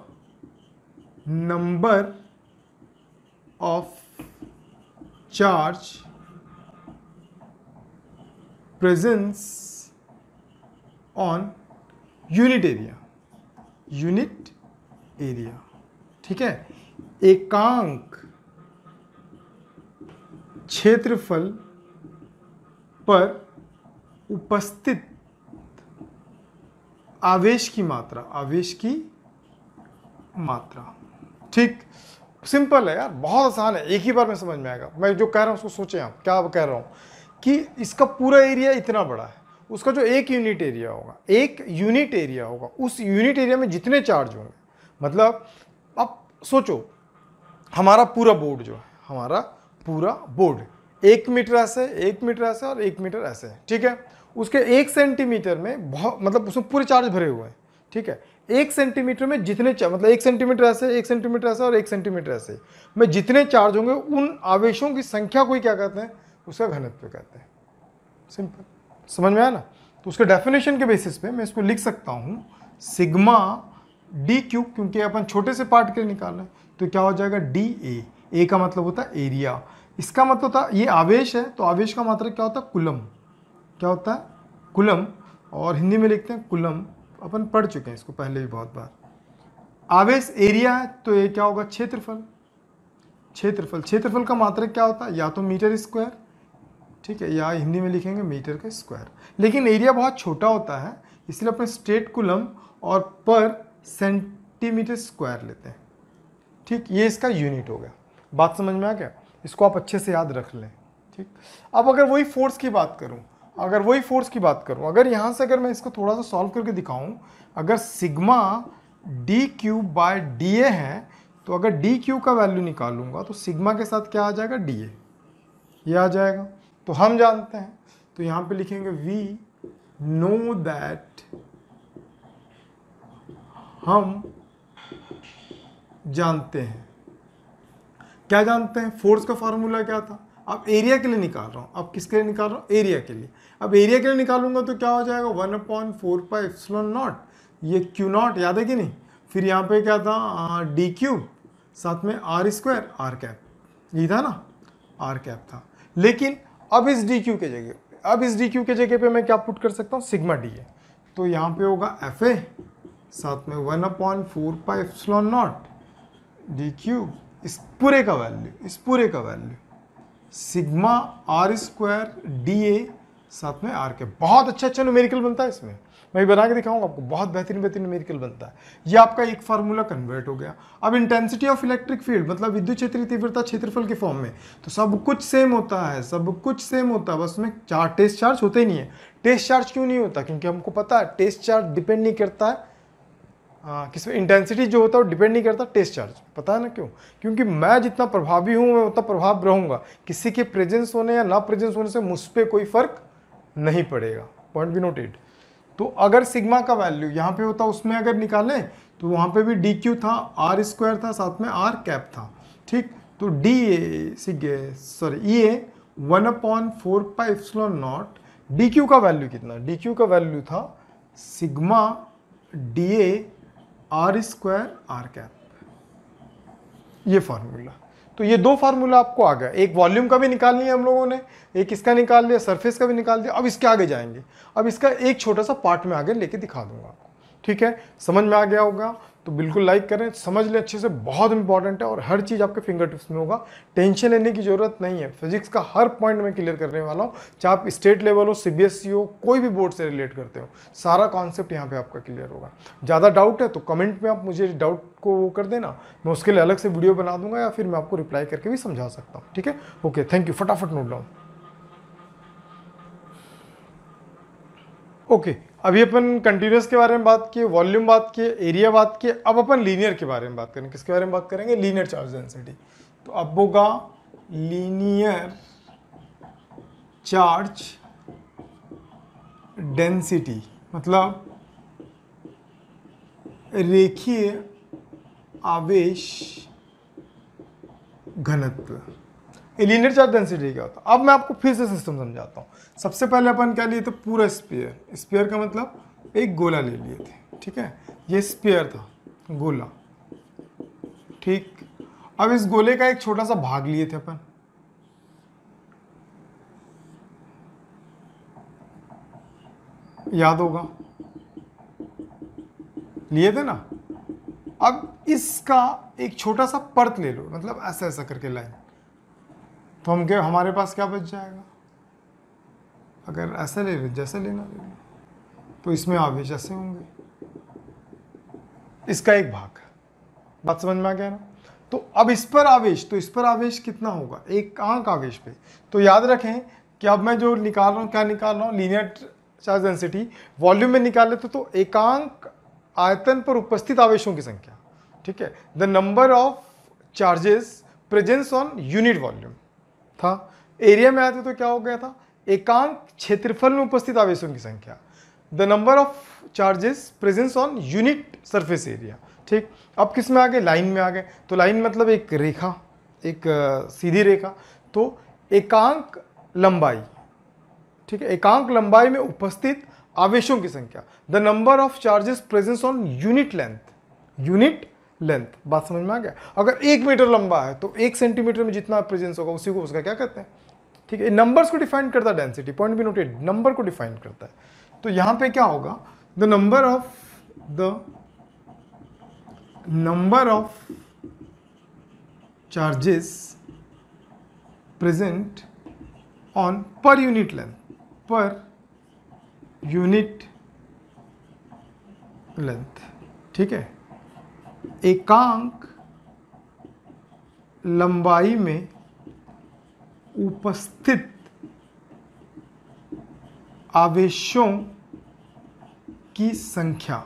number of charge presence on unit area unit area ठीक है एकांक क्षेत्रफल पर उपस्थित आवेश की मात्रा आवेश की मात्रा ठीक सिंपल है यार बहुत आसान है एक ही बार में समझ में आएगा मैं जो कह रहा हूँ उसको सोचें आप क्या कह रहा हूँ कि इसका पूरा एरिया इतना बड़ा है उसका जो एक यूनिट एरिया होगा एक यूनिट एरिया होगा उस यूनिट एरिया में जितने चार्ज होंगे मतलब आप सोचो हमारा पूरा बोर्ड जो है हमारा पूरा बोर्ड एक मीटर ऐसे एक मीटर ऐसे और एक मीटर ऐसे ठीक है उसके एक सेंटीमीटर में बहुत मतलब उसमें पूरे चार्ज भरे हुए हैं ठीक है एक सेंटीमीटर में जितने मतलब एक सेंटीमीटर ऐसे एक सेंटीमीटर ऐसे और एक सेंटीमीटर ऐसे में जितने चार्ज होंगे उन आवेशों की संख्या को ही क्या कहते हैं उसका घनत्व कहते हैं सिंपल समझ में आया ना तो उसके डेफिनेशन के बेसिस पे मैं इसको लिख सकता हूँ सिग्मा डी क्यू क्योंकि अपन छोटे से पार्ट के लिए निकाल रहे हैं तो क्या हो जाएगा डी ए ए का मतलब होता है एरिया इसका मतलब था ये आवेश है तो आवेश का मात्रक क्या होता है कुलम क्या होता है कुलम और हिंदी में लिखते हैं कुलम अपन पढ़ चुके हैं इसको पहले भी बहुत बार आवेश एरिया है तो ये क्या होगा क्षेत्रफल क्षेत्रफल क्षेत्रफल का मात्रक क्या होता है या तो मीटर स्क्वायर ठीक है या हिंदी में लिखेंगे मीटर का स्क्वायर लेकिन एरिया बहुत छोटा होता है इसलिए अपने स्टेट कुलम और पर सेंटीमीटर स्क्वायर लेते हैं ठीक ये इसका यूनिट हो गया बात समझ में आ गया इसको आप अच्छे से याद रख लें ठीक अब अगर वही फोर्स की बात करूँ अगर वही फोर्स की बात करूँ अगर यहाँ से अगर मैं इसको थोड़ा सा सॉल्व करके दिखाऊँ अगर sigma D Q by D A है तो अगर डी क्यू का वैल्यू निकालूंगा तो सिग्मा के साथ क्या आ जाएगा डी ए ये आ जाएगा तो हम जानते हैं तो यहाँ पे लिखेंगे वी नो दैट हम जानते हैं क्या जानते हैं फोर्स का फार्मूला क्या था अब एरिया के लिए निकाल रहा हूँ अब किसके लिए निकाल रहा हूँ एरिया के लिए अब एरिया के लिए निकालूंगा तो क्या हो जाएगा one point four pi epsilon naught ये क्यू नॉट याद है कि नहीं फिर यहाँ पे क्या था डी क्यूब साथ में आर स्क्वायर आर कैप यही था ना आर कैप था लेकिन अब इस डी क्यू के जगह अब इस डी क्यू के जगह पे मैं क्या पुट कर सकता हूँ सिग्मा डी ए तो यहाँ पे होगा एफ ए साथ में one point four pi epsilon not D cube इस पूरे का वैल्यू इस पूरे का value sigma R square D A साथ में आर के बहुत अच्छा अच्छा न्यूमेरिकल बनता है इसमें मैं बना के दिखाऊंगा आपको बहुत बेहतरीन बेहतरीन न्यूमेरिकल बनता है ये आपका एक फार्मूला कन्वर्ट हो गया अब इंटेंसिटी ऑफ इलेक्ट्रिक फील्ड मतलब विद्युत क्षेत्रीय तीव्रता क्षेत्रफल के फॉर्म में तो सब कुछ सेम होता है सब कुछ सेम होता है बस में चार टेस्ट चार्ज होते ही नहीं है टेस्ट चार्ज क्यों नहीं होता क्योंकि हमको पता है टेस्ट चार्ज डिपेंड नहीं करता है हाँ, किस किसमें इंटेंसिटी जो होता है वो डिपेंड नहीं करता टेस्ट चार्ज पता है ना क्यों क्योंकि मैं जितना प्रभावी हूँ मैं उतना प्रभाव रहूँगा किसी के प्रेजेंस होने या ना प्रेजेंस होने से मुझ पर कोई फ़र्क नहीं पड़ेगा पॉइंट बी नोटेड तो अगर सिग्मा का वैल्यू यहाँ पे होता उसमें अगर निकालें तो वहाँ पे भी डी क्यू था आर स्क्वायर था साथ में आर कैप था ठीक तो D A sorry E A one upon four pi epsilon not D Q का वैल्यू कितना डी क्यू का वैल्यू था sigma D A R square R cap ये फार्मूला तो ये दो फार्मूला आपको आ गया एक वॉल्यूम का भी निकाल लिया हम लोगों ने एक इसका निकाल लिया सरफेस का भी निकाल दिया अब इसके आगे जाएंगे अब इसका एक छोटा सा पार्ट में आगे लेके दिखा दूंगा आपको ठीक है समझ में आ गया होगा तो बिल्कुल लाइक करें समझ लें अच्छे से बहुत इंपॉर्टेंट है और हर चीज़ आपके फिंगर टिप्स में होगा टेंशन लेने की ज़रूरत नहीं है फिजिक्स का हर पॉइंट मैं क्लियर करने वाला हूँ चाहे आप स्टेट लेवल हो सी हो कोई भी बोर्ड से रिलेट करते हो सारा कॉन्सेप्ट यहाँ पर आपका क्लियर होगा ज़्यादा डाउट है तो कमेंट में आप मुझे डाउट को वो कर देना मैं उसके लिए अलग से वीडियो बना दूंगा या फिर मैं आपको रिप्लाई करके भी समझा सकता हूँ ठीक है ओके थैंक यू फटाफट नोट डाउन ओके okay, अभी अपन कंटिन्यूस के बारे में बात किए वॉल्यूम बात किए एरिया बात किए अब अपन लीनियर के बारे में बात करेंगे किसके बारे में बात करेंगे लीनियर चार्ज डेंसिटी तो अब होगा लीनियर चार्ज डेंसिटी मतलब रेखीय आवेश घनत्व लीनियर चार्ज डेंसिटी क्या होता है अब मैं आपको फिर से सिस्टम समझाता हूँ सबसे पहले अपन क्या लिए थे पूरा स्पेयर स्पेयर का मतलब एक गोला ले लिए थे ठीक है ये स्पेयर था गोला ठीक अब इस गोले का एक छोटा सा भाग लिए थे अपन याद होगा लिए थे ना अब इसका एक छोटा सा परत ले लो मतलब ऐसा ऐसा करके लाइन तो हम क्या हमारे पास क्या बच जाएगा अगर ऐसा ले रहे जैसा लेना ले रहे तो इसमें आवेश ऐसे होंगे इसका एक भाग बात समझ में आ गया ना तो अब इस पर आवेश तो इस पर आवेश कितना होगा एक आंक आवेश पे तो याद रखें कि अब मैं जो निकाल रहा हूँ क्या निकाल रहा हूँ लीनियर चार्ज डेंसिटी वॉल्यूम में निकाले तो, तो एकांक आयतन पर उपस्थित आवेशों की संख्या ठीक है the number of charges presence on unit volume था एरिया में आते तो क्या हो गया था एकांक क्षेत्रफल में उपस्थित आवेशों की संख्या the number of charges presence on unit surface area ठीक अब किस में आ गए लाइन में आ गए तो लाइन मतलब एक रेखा एक सीधी रेखा तो एकांक लंबाई ठीक है एकांक लंबाई में उपस्थित आवेशों की संख्या the number of charges presence on unit length unit length बात समझ में आ गया अगर एक मीटर लंबा है तो एक सेंटीमीटर में जितना प्रेजेंस होगा उसी को उसका क्या कहते हैं ठीक है नंबर्स को डिफाइन करता है डेंसिटी पॉइंट भी नोटेड नंबर को डिफाइन करता है तो यहां पे क्या होगा the number of the number of charges present on per unit length per unit length ठीक है एकांक लंबाई में उपस्थित आवेशों की संख्या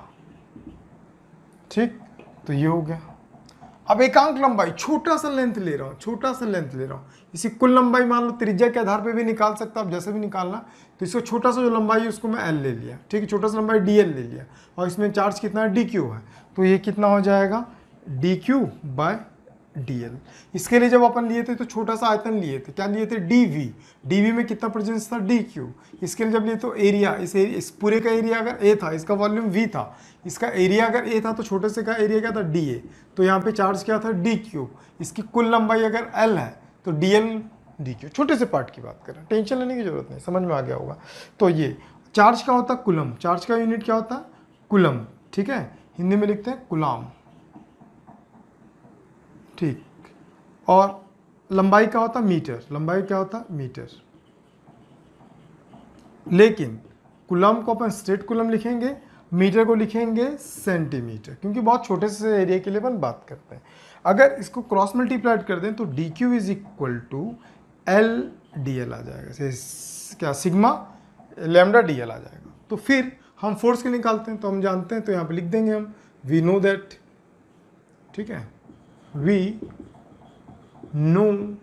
ठीक तो ये हो गया अब एकांक लंबाई छोटा सा लेंथ ले रहा हूं छोटा सा लेंथ ले रहा हूं इसी कुल लंबाई मान लो त्रिज्या के आधार पे भी निकाल सकता आप जैसे भी निकालना तो इसको छोटा सा जो लंबाई है उसको मैं एल ले लिया ठीक है छोटा सा लंबाई डी एल ले लिया और इसमें चार्ज कितना है डी क्यू है तो ये कितना हो जाएगा डी क्यू बाय डीएल इसके लिए जब अपन लिए थे तो छोटा सा आयतन लिए थे क्या लिए थे डी वी में कितना प्रेजेंस था डी क्यू इसके लिए जब लिए तो एरिया इस, एरिया इस पूरे का एरिया अगर ए था इसका वॉल्यूम वी था इसका एरिया अगर ए था तो छोटे से का एरिया क्या था डी ए तो यहाँ पे चार्ज क्या था डी क्यू इसकी कुल लंबाई अगर एल है तो डी एल डी क्यू छोटे से पार्ट की बात कर रहे हैं टेंशन लेने की जरूरत नहीं समझ में आ गया होगा तो ये चार्ज क्या होता है कुलम चार्ज का यूनिट क्या होता है कुलम ठीक है हिंदी में लिखते हैं कुलाम ठीक और लंबाई क्या होता मीटर लंबाई क्या होता मीटर लेकिन कुलम को अपन स्ट्रेट कुलम लिखेंगे मीटर को लिखेंगे सेंटीमीटर क्योंकि बहुत छोटे से एरिया के लिए अपन बात करते हैं अगर इसको क्रॉस मल्टीप्लाइड कर दें तो D Q is equal to L D L आ जाएगा क्या सिग्मा लेमडा डी एल आ जाएगा तो फिर हम फोर्स के निकालते हैं तो हम जानते हैं तो यहाँ पे लिख देंगे हम वी नो दैट ठीक है we know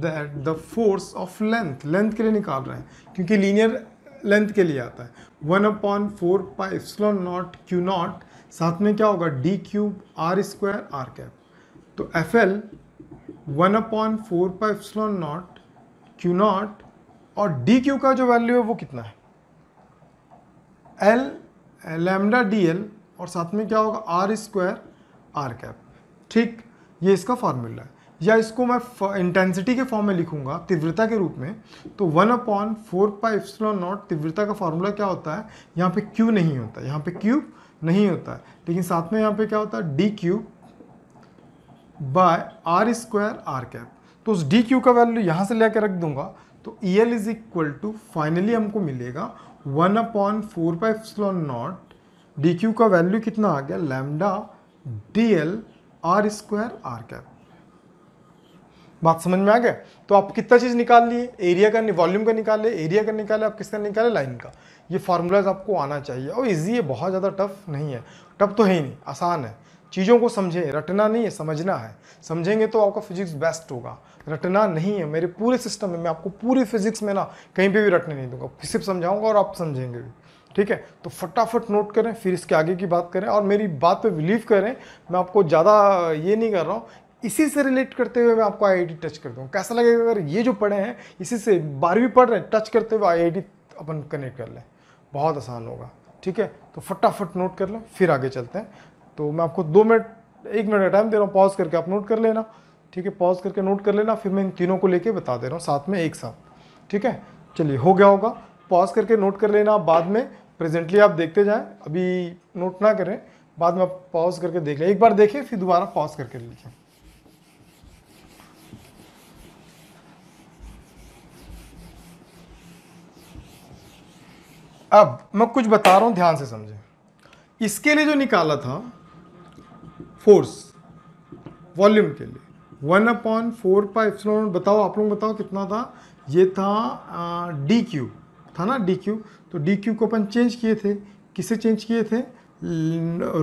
that the force of length length के लिए निकाल रहे हैं क्योंकि linear लेंथ के लिए आता है one upon four pi epsilon not Q naught साथ में क्या होगा D cube R square R cap तो F L one upon four pi epsilon not Q naught और डी क्यू का जो वैल्यू है वो कितना है एल लैमडा डी एल और साथ में क्या होगा आर स्क्वायर आर कैप ठीक ये इसका फार्मूला है या इसको मैं इंटेंसिटी के फॉर्म में लिखूंगा तीव्रता के रूप में तो one upon four pi epsilon naught तीव्रता का फार्मूला क्या होता है यहाँ पे क्यू नहीं होता यहाँ पे क्यू नहीं होता है लेकिन साथ में यहाँ पे क्या होता है D Q by R square R cap तो उस डी क्यू का वैल्यू यहाँ से लेकर रख दूंगा तो E L is equal to finally हमको मिलेगा one upon four pi epsilon naught D Q का वैल्यू कितना आ गया lambda D L R square R cap बात समझ में आ गया तो आप कितना चीज़ निकाल लिए एरिया का वॉल्यूम का निकाले एरिया का निकाले आप किसका निकाले लाइन का ये फार्मूलाज आपको आना चाहिए और इजी है बहुत ज़्यादा टफ नहीं है टफ तो है ही नहीं आसान है चीज़ों को समझें रटना नहीं है समझना है समझेंगे तो आपका फिजिक्स बेस्ट होगा रटना नहीं है मेरे पूरे सिस्टम में मैं आपको पूरे फिजिक्स में ना कहीं पे भी रटने नहीं दूंगा सिर्फ समझाऊंगा और आप समझेंगे भी ठीक है तो फटाफट नोट करें फिर इसके आगे की बात करें और मेरी बात पे बिलीव करें मैं आपको ज़्यादा ये नहीं कर रहा हूँ इसी से रिलेट करते हुए मैं आपको आई टच करता हूँ कैसा लगेगा अगर ये जो पढ़े हैं इसी से बारहवीं पढ़ रहे हैं टच करते हुए आई अपन कनेक्ट कर लें बहुत आसान होगा ठीक है तो फटाफट नोट कर लें फिर आगे चलते हैं तो मैं आपको दो मिनट एक मिनट का टाइम दे रहा हूँ पॉज करके आप नोट कर लेना ठीक है पॉज करके नोट कर लेना फिर मैं इन तीनों को लेके बता दे रहा हूँ साथ में एक साथ ठीक है चलिए हो गया होगा पॉज करके नोट कर लेना बाद में प्रेजेंटली आप देखते जाएं अभी नोट ना करें बाद में आप पॉज करके देख लें एक बार देखें फिर दोबारा पॉज करके लिखें अब मैं कुछ बता रहा हूं ध्यान से समझें इसके लिए जो निकाला था फोर्स वॉल्यूम के लिए वन अपॉन फोर पाइप बताओ आप लोग बताओ कितना था ये था डी क्यूब था ना डी क्यू तो डी क्यू को अपन चेंज किए थे किसे चेंज किए थे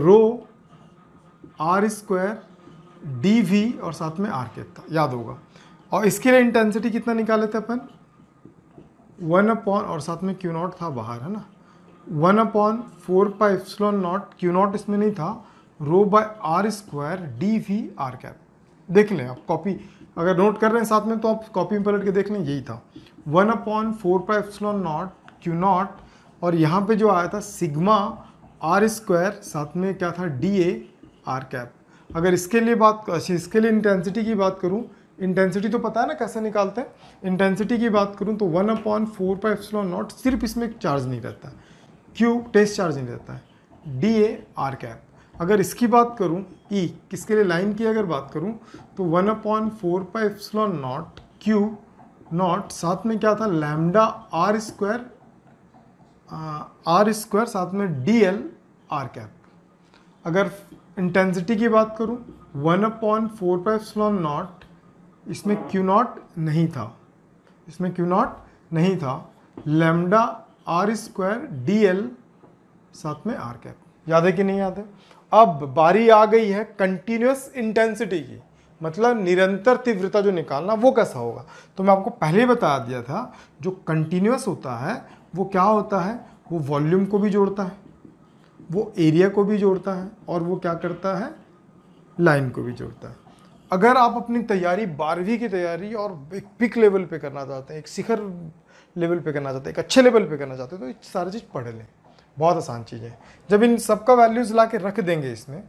rho R square D V और साथ में आर के था याद होगा और इसके लिए इंटेंसिटी कितना निकाले थे अपन वन अपॉन और साथ में क्यू नॉट था बाहर है ना one upon four pi epsilon not Q naught इसमें नहीं था rho by R square D V R cap देख लें आप कॉपी अगर नोट कर रहे हैं साथ में तो आप कॉपी में पलट के देख लें यही था one upon four pi epsilon not Q naught और यहाँ पे जो आया था सिग्मा आर स्क्वायर साथ में क्या था डी ए आर कैप अगर इसके लिए बात अच्छा, इसके लिए इंटेंसिटी की बात करूँ इंटेंसिटी तो पता है ना कैसे निकालते हैं इंटेंसिटी की बात करूँ तो one upon four pi epsilon naught सिर्फ इसमें चार्ज नहीं रहता क्यू टेस्ट चार्ज नहीं रहता है डी ए आर कैप अगर इसकी बात करूँ ई e, किसके लिए लाइन की अगर बात करूँ तो one upon four pi epsilon not Q naught साथ में क्या था lambda R square R square साथ में डी एल आर कैप अगर इंटेंसिटी की बात करूं one upon four pi epsilon naught इसमें क्यू नॉट नहीं था इसमें क्यू नॉट नहीं था lambda R square D L साथ में आर कैप याद है कि नहीं याद है अब बारी आ गई है कंटिन्यूस इंटेंसिटी की मतलब निरंतर तीव्रता जो निकालना वो कैसा होगा तो मैं आपको पहले ही बता दिया था जो कंटिन्यूस होता है वो क्या होता है वो वॉल्यूम को भी जोड़ता है वो एरिया को भी जोड़ता है और वो क्या करता है लाइन को भी जोड़ता है अगर आप अपनी तैयारी बारहवीं की तैयारी और एक पिक लेवल पे करना चाहते हैं एक शिखर लेवल पे करना चाहते हैं एक अच्छे लेवल पे करना चाहते हैं तो सारी चीज़ पढ़ लें बहुत आसान चीज़ है जब इन सबका वैल्यूज़ ला के रख देंगे इसमें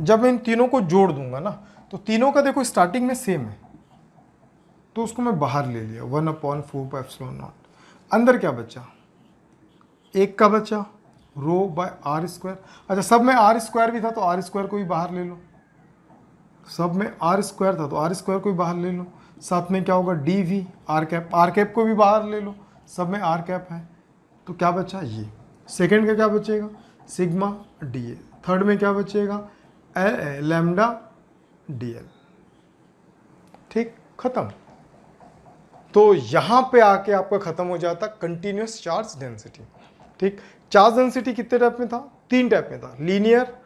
जब मैं इन तीनों को जोड़ दूंगा ना तो तीनों का देखो स्टार्टिंग में सेम है तो उसको मैं बाहर ले लिया one upon four pi epsilon naught अंदर क्या बचा एक का बचा रो बाय आर स्क्वायर अच्छा सब में आर स्क्वायर भी था तो आर स्क्वायर को भी बाहर ले लो सब में आर स्क्वायर था तो आर स्क्वायर को भी बाहर ले लो साथ में क्या होगा D V R cap R cap को भी बाहर ले लो सब में आर कैप है तो क्या बचा ये सेकेंड का क्या बचेगा सिग्मा डी ए थर्ड में क्या बचेगा लैम्डा एल ठीक खत्म तो यहां पे आके आपका ख़त्म हो जाता कंटिन्यूस चार्ज डेंसिटी ठीक चार्ज डेंसिटी कितने टाइप में था तीन टाइप में था लीनियर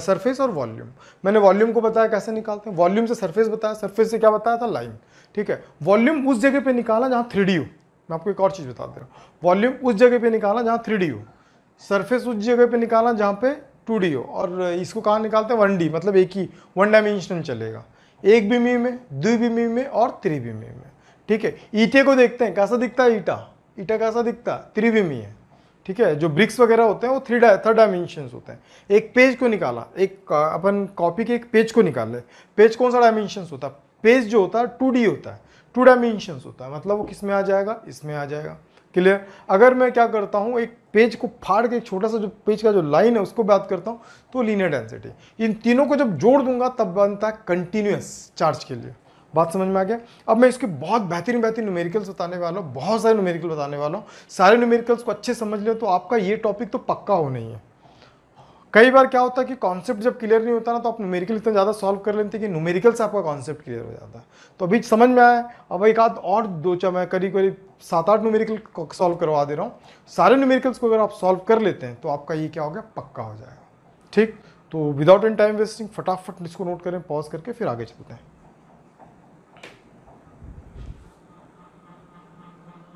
सरफेस और वॉल्यूम मैंने वॉल्यूम को बताया कैसे निकालते हैं वॉल्यूम से सरफेस बताया सरफेस से क्या बताया था लाइन ठीक है वॉल्यूम उस जगह पे निकाला जहां थ्री हो मैं आपको एक और चीज़ बता दे रहा हूँ वॉल्यूम उस जगह पे निकाला जहां थ्री डी हो सरफेस उस जगह पे निकाला जहां पे टू डी और इसको कहाँ निकालते हैं वन डी मतलब एक ही वन डायमेंशन चलेगा एक बीमी में द्विबीमी में और त्रिबीमी में ठीक है ईटे को देखते हैं कैसा दिखता है ईटा ईटा कैसा दिखता है त्रिविमी है ठीक है जो ब्रिक्स वगैरह होते हैं वो थ्री थर्ड डायमेंशन होते हैं एक पेज को निकाला एक अपन कॉपी के एक पेज को निकाल ले पेज कौन सा डायमेंशन होता है पेज जो होता है टू होता है टू डायमेंशन होता है मतलब वो किस में आ जाएगा इसमें आ जाएगा क्लियर अगर मैं क्या करता हूँ एक पेज को फाड़ के एक छोटा सा जो पेज का जो लाइन है उसको बात करता हूँ तो लीनियर डेंसिटी इन तीनों को जब जोड़ दूंगा तब बनता है कंटिन्यूस चार्ज के लिए बात समझ में आ गया अब मैं इसके बहुत बेहतरीन बेहतरीन न्यूमेरिकल्स बताने वाला हूँ बहुत सारे न्यूमेरिकल बताने वाला हूँ सारे न्यूमेरिकल्स को अच्छे समझ लें तो आपका ये टॉपिक तो पक्का हो नहीं है कई बार क्या होता है कि कॉन्सेप्ट जब क्लियर नहीं होता ना तो आप न्यूमेरिकल इतना ज़्यादा सॉल्व कर लेते हैं कि न्यूमेरिकल से आपका कॉन्सेप्ट क्लियर हो जाता है तो अभी समझ में आए अब एक आध और दो चा मैं करीब करीब सात आठ न्यूमेरिकल सॉल्व करवा दे रहा हूँ सारे न्यूमेरिकल्स को अगर आप सॉल्व कर लेते हैं तो आपका ये क्या हो गया पक्का हो जाएगा ठीक तो विदाउट एन टाइम वेस्टिंग फटाफट इसको नोट करें पॉज करके फिर आगे चलते हैं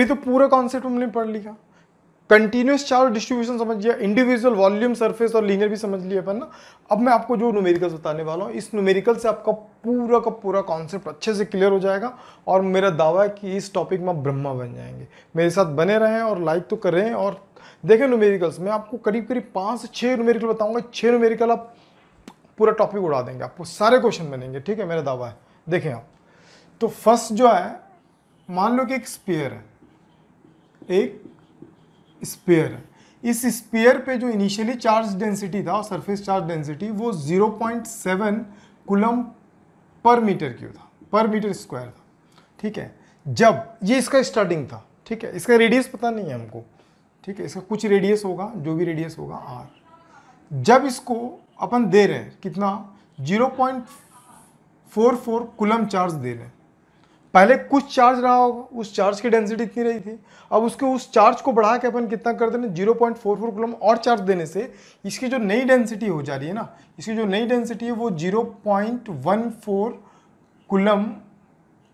ये तो पूरा कॉन्सेप्ट हमने पढ़ लिया कंटिन्यूस चार्ज डिस्ट्रीब्यूशन समझ लिया इंडिविजुअल वॉल्यूम सरफेस और लीनियर भी समझ लिया अपन ना अब मैं आपको जो न्यूमेरिकल्स बताने वाला हूँ इस न्यूमेरिकल से आपका पूरा का पूरा कॉन्सेप्ट अच्छे से क्लियर हो जाएगा और मेरा दावा है कि इस टॉपिक में आप ब्रह्मा बन जाएंगे मेरे साथ बने रहें और लाइक तो करें और देखें न्यूमेरिकल्स मैं आपको करीब करीब पाँच से छः न्यूमेरिकल बताऊँगा छः न्यूमेरिकल आप पूरा टॉपिक उड़ा देंगे आपको सारे क्वेश्चन बनेंगे ठीक है मेरा दावा है देखें आप तो फर्स्ट जो है मान लो कि एक स्पेयर है एक स्पेयर इस स्पेयर पे जो इनिशियली चार्ज डेंसिटी था सरफेस चार्ज डेंसिटी वो 0.7 कुलम पर मीटर क्यू था पर मीटर स्क्वायर था ठीक है जब ये इसका स्टार्टिंग था ठीक है इसका रेडियस पता नहीं है हमको ठीक है इसका कुछ रेडियस होगा जो भी रेडियस होगा आर जब इसको अपन दे रहे हैं कितना 0.44 कुलम चार्ज दे रहे हैं पहले कुछ चार्ज रहा होगा उस चार्ज की डेंसिटी इतनी रही थी अब उसके उस चार्ज को बढ़ा के अपन कितना कर देने zero point four four coulomb और चार्ज देने से इसकी जो नई डेंसिटी हो जा रही है ना इसकी जो नई डेंसिटी है वो zero point one four coulomb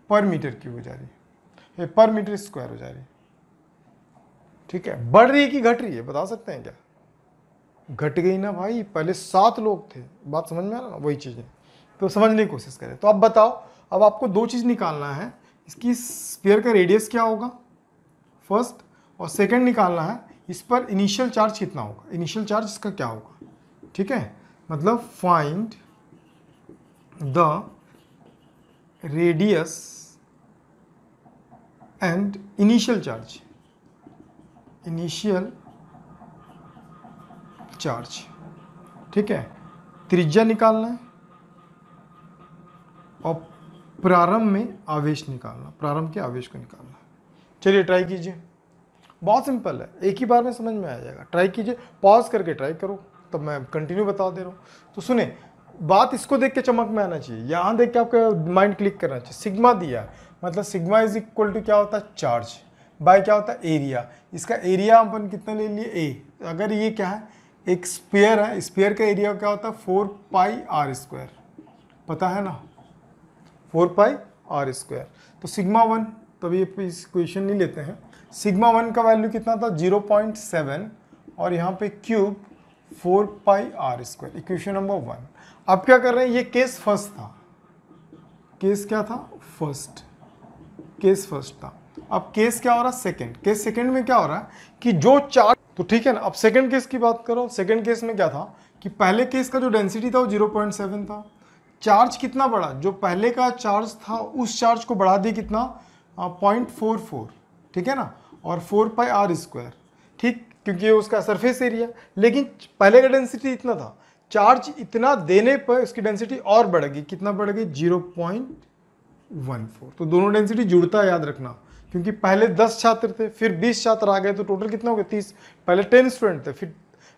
per metre की हो जा रही है पर मीटर स्क्वायर हो जा रही है ठीक है बढ़ रही है कि घट रही है बता सकते हैं क्या घट गई ना भाई पहले सात लोग थे बात समझ में आ रहा ना वही चीज़ें तो समझने की कोशिश करें तो अब बताओ अब आपको दो चीज़ निकालना है इसकी स्पेयर का रेडियस क्या होगा फर्स्ट और सेकेंड निकालना है इस पर इनिशियल चार्ज कितना होगा इनिशियल चार्ज इसका क्या होगा ठीक है मतलब find the radius and initial charge initial charge ठीक है त्रिज्या निकालना है और प्रारंभ में आवेश निकालना प्रारंभ के आवेश को निकालना चलिए ट्राई कीजिए बहुत सिंपल है एक ही बार में समझ में आ जाएगा ट्राई कीजिए पॉज करके ट्राई करो तब मैं कंटिन्यू बता दे रहा हूँ तो सुने बात इसको देख के चमक में आना चाहिए यहाँ देख के आपका माइंड क्लिक करना चाहिए सिग्मा दिया है मतलब सिग्मा इज इक्वल टू क्या होता है चार्ज बाय क्या होता है एरिया इसका एरिया अपन कितना ले लिए ए अगर ये क्या है एक स्पेयर है स्पेयर का एरिया क्या होता है फोर पाई आर स्क्वायर पता है ना फोर पाई आर स्क्वायर तो सिग्मा वन तभी इस क्वेश्चन नहीं लेते हैं सिग्मा वन का वैल्यू कितना था जीरो पॉइंट सेवन और यहाँ पे cube four pi R square equation number one अब क्या कर रहे हैं ये केस फर्स्ट था केस क्या था फर्स्ट केस फर्स्ट था अब केस क्या हो रहा है सेकेंड केस सेकेंड में क्या हो रहा है कि जो चार तो ठीक है ना अब सेकेंड केस की बात करो सेकेंड केस में क्या था कि पहले केस का जो डेंसिटी था वो जीरो पॉइंट सेवन था चार्ज कितना बढ़ा जो पहले का चार्ज था उस चार्ज को बढ़ा दिया कितना पॉइंट फोर फोर ठीक है ना और फोर पाई आर स्क्वायर ठीक क्योंकि उसका सरफेस एरिया लेकिन पहले का डेंसिटी इतना था चार्ज इतना देने पर उसकी डेंसिटी और बढ़ गई कितना बढ़ गई जीरो पॉइंट वन फोर तो दोनों डेंसिटी जुड़ता है याद रखना क्योंकि पहले दस छात्र थे फिर बीस छात्र आ गए तो टोटल कितना हो गया तीस पहले टेन स्टूडेंट थे फिर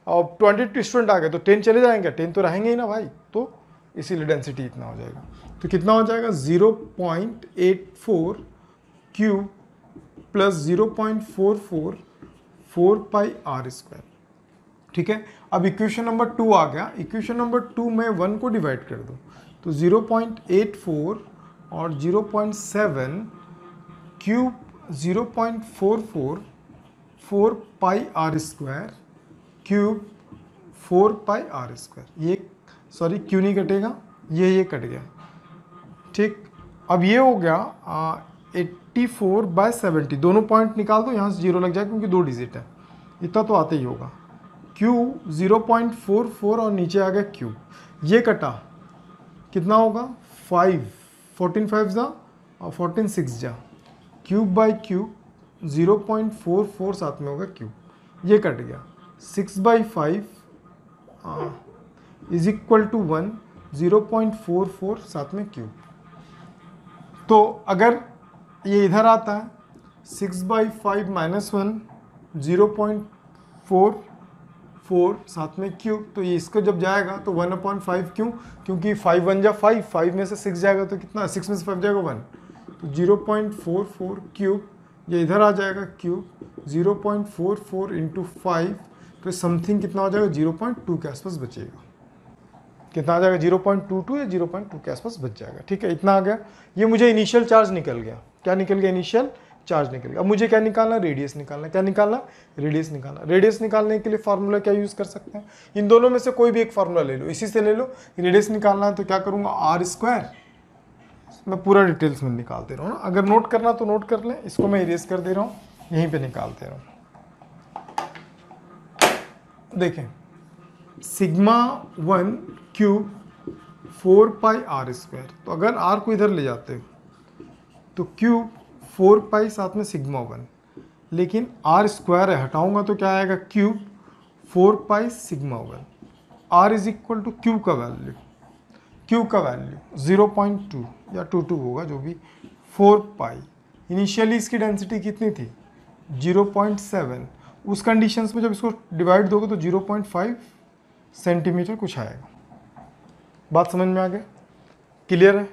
ट्वेंटी स्टूडेंट आ गए तो टेन चले जाएंगे टेन तो रहेंगे ही ना भाई तो इसीलिए डेंसिटी इतना हो जाएगा तो कितना हो जाएगा 0.84 cube plus 0.44 four pi R square ठीक है अब इक्वेशन नंबर टू आ गया इक्वेशन नंबर टू में वन को डिवाइड कर दो तो 0.84 और 0.7 cube four four pi R square cube four pi R square ये सॉरी क्यों नहीं कटेगा ये ये कट गया ठीक अब ये हो गया आ, 84 बाय सेवेंटी दोनों पॉइंट निकाल दो यहाँ से जीरो लग जाए क्योंकि दो डिजिट है इतना तो आते ही होगा Q 0.44 और नीचे आ गया Q ये कटा कितना होगा 5 14 फाइव जा और 14 सिक्स जा cube by cube zero point four four साथ में होगा क्यूब ये कट गया six by five is equal to one zero point four four साथ में क्यूब तो अगर ये इधर आता है six by five minus one zero point four four साथ में क्यूब तो ये इसको जब जाएगा तो वन अपॉइंट फाइव क्यों क्योंकि फाइव वन जा फाइव फाइव में से सिक्स जाएगा तो कितना सिक्स में से फाइव जाएगा वन तो zero point four four cube ये इधर आ जाएगा cube zero point four four into five तो समथिंग कितना हो जाएगा ज़ीरो पॉइंट टू के आसपास बचेगा कितना आ जाएगा जीरो पॉइंट टू टू या जीरो पॉइंट टू के आसपास बच जाएगा ठीक है इतना आ गया ये मुझे इनिशियल चार्ज निकल गया क्या निकल गया इनिशियल चार्ज निकल गया अब मुझे क्या निकालना रेडियस निकालना क्या निकालना रेडियस निकालना रेडियस निकालने के लिए फार्मूला क्या यूज़ कर सकते हैं इन दोनों में से कोई भी एक फार्मूला ले लो इसी से ले लो रेडियस निकालना है तो क्या करूँगा आर स्क्वायर मैं पूरा डिटेल्स में निकाल दे रहा हूँ अगर नोट करना तो नोट कर लें इसको मैं इरेज कर दे रहा हूँ यहीं पर निकाल दे रहा हूँ देखें sigma one cube four pi R square तो अगर आर को इधर ले जाते हो तो क्यूब फोर पाई साथ में सिग्मा वन लेकिन आर स्क्वायर है हटाऊंगा तो क्या आएगा cube four pi sigma one R is equal to cube का वैल्यू क्यूब का वैल्यू ज़ीरो पॉइंट टू या टू टू होगा जो भी फोर पाई इनिशियली इसकी डेंसिटी कितनी थी ज़ीरो पॉइंट सेवन उस कंडीशन में जब इसको डिवाइड दोगे तो ज़ीरो पॉइंट फाइव सेंटीमीटर कुछ आएगा बात समझ में आ गया क्लियर है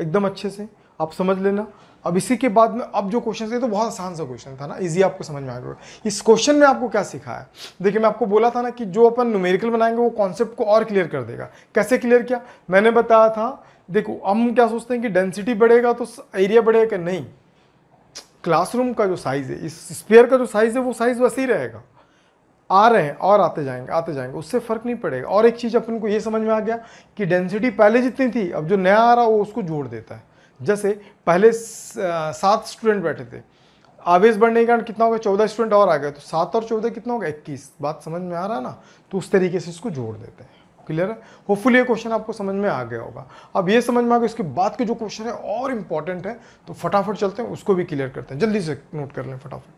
एकदम अच्छे से आप समझ लेना अब इसी के बाद में अब जो क्वेश्चन थे तो बहुत आसान सा क्वेश्चन था ना इजी आपको समझ में आ गया इस क्वेश्चन में आपको क्या सिखाया देखिए मैं आपको बोला था ना कि जो अपन न्यूमेरिकल बनाएंगे वो कॉन्सेप्ट को और क्लियर कर देगा कैसे क्लियर किया मैंने बताया था देखो हम क्या सोचते हैं कि डेंसिटी बढ़ेगा तो एरिया बढ़ेगा नहीं क्लासरूम का जो साइज़ है इस स्पेयर का जो साइज़ है वो साइज़ वैसे ही रहेगा आ रहे हैं और आते जाएंगे आते जाएंगे उससे फ़र्क नहीं पड़ेगा और एक चीज़ अपन को ये समझ में आ गया कि डेंसिटी पहले जितनी थी अब जो नया आ रहा वो उसको जोड़ देता है जैसे पहले सात स्टूडेंट बैठे थे आवेश बढ़ने के कारण कितना होगा चौदह स्टूडेंट और आ गए तो सात और चौदह कितना होगा इक्कीस बात समझ में आ रहा है ना तो उस तरीके से इसको जोड़ देते हैं क्लियर है होपफुल ये क्वेश्चन आपको समझ में आ गया होगा अब ये समझ में आ गया इसके बाद के जो क्वेश्चन है और इम्पॉर्टेंट है तो फटाफट चलते हैं उसको भी क्लियर करते हैं जल्दी से नोट कर लें फटाफट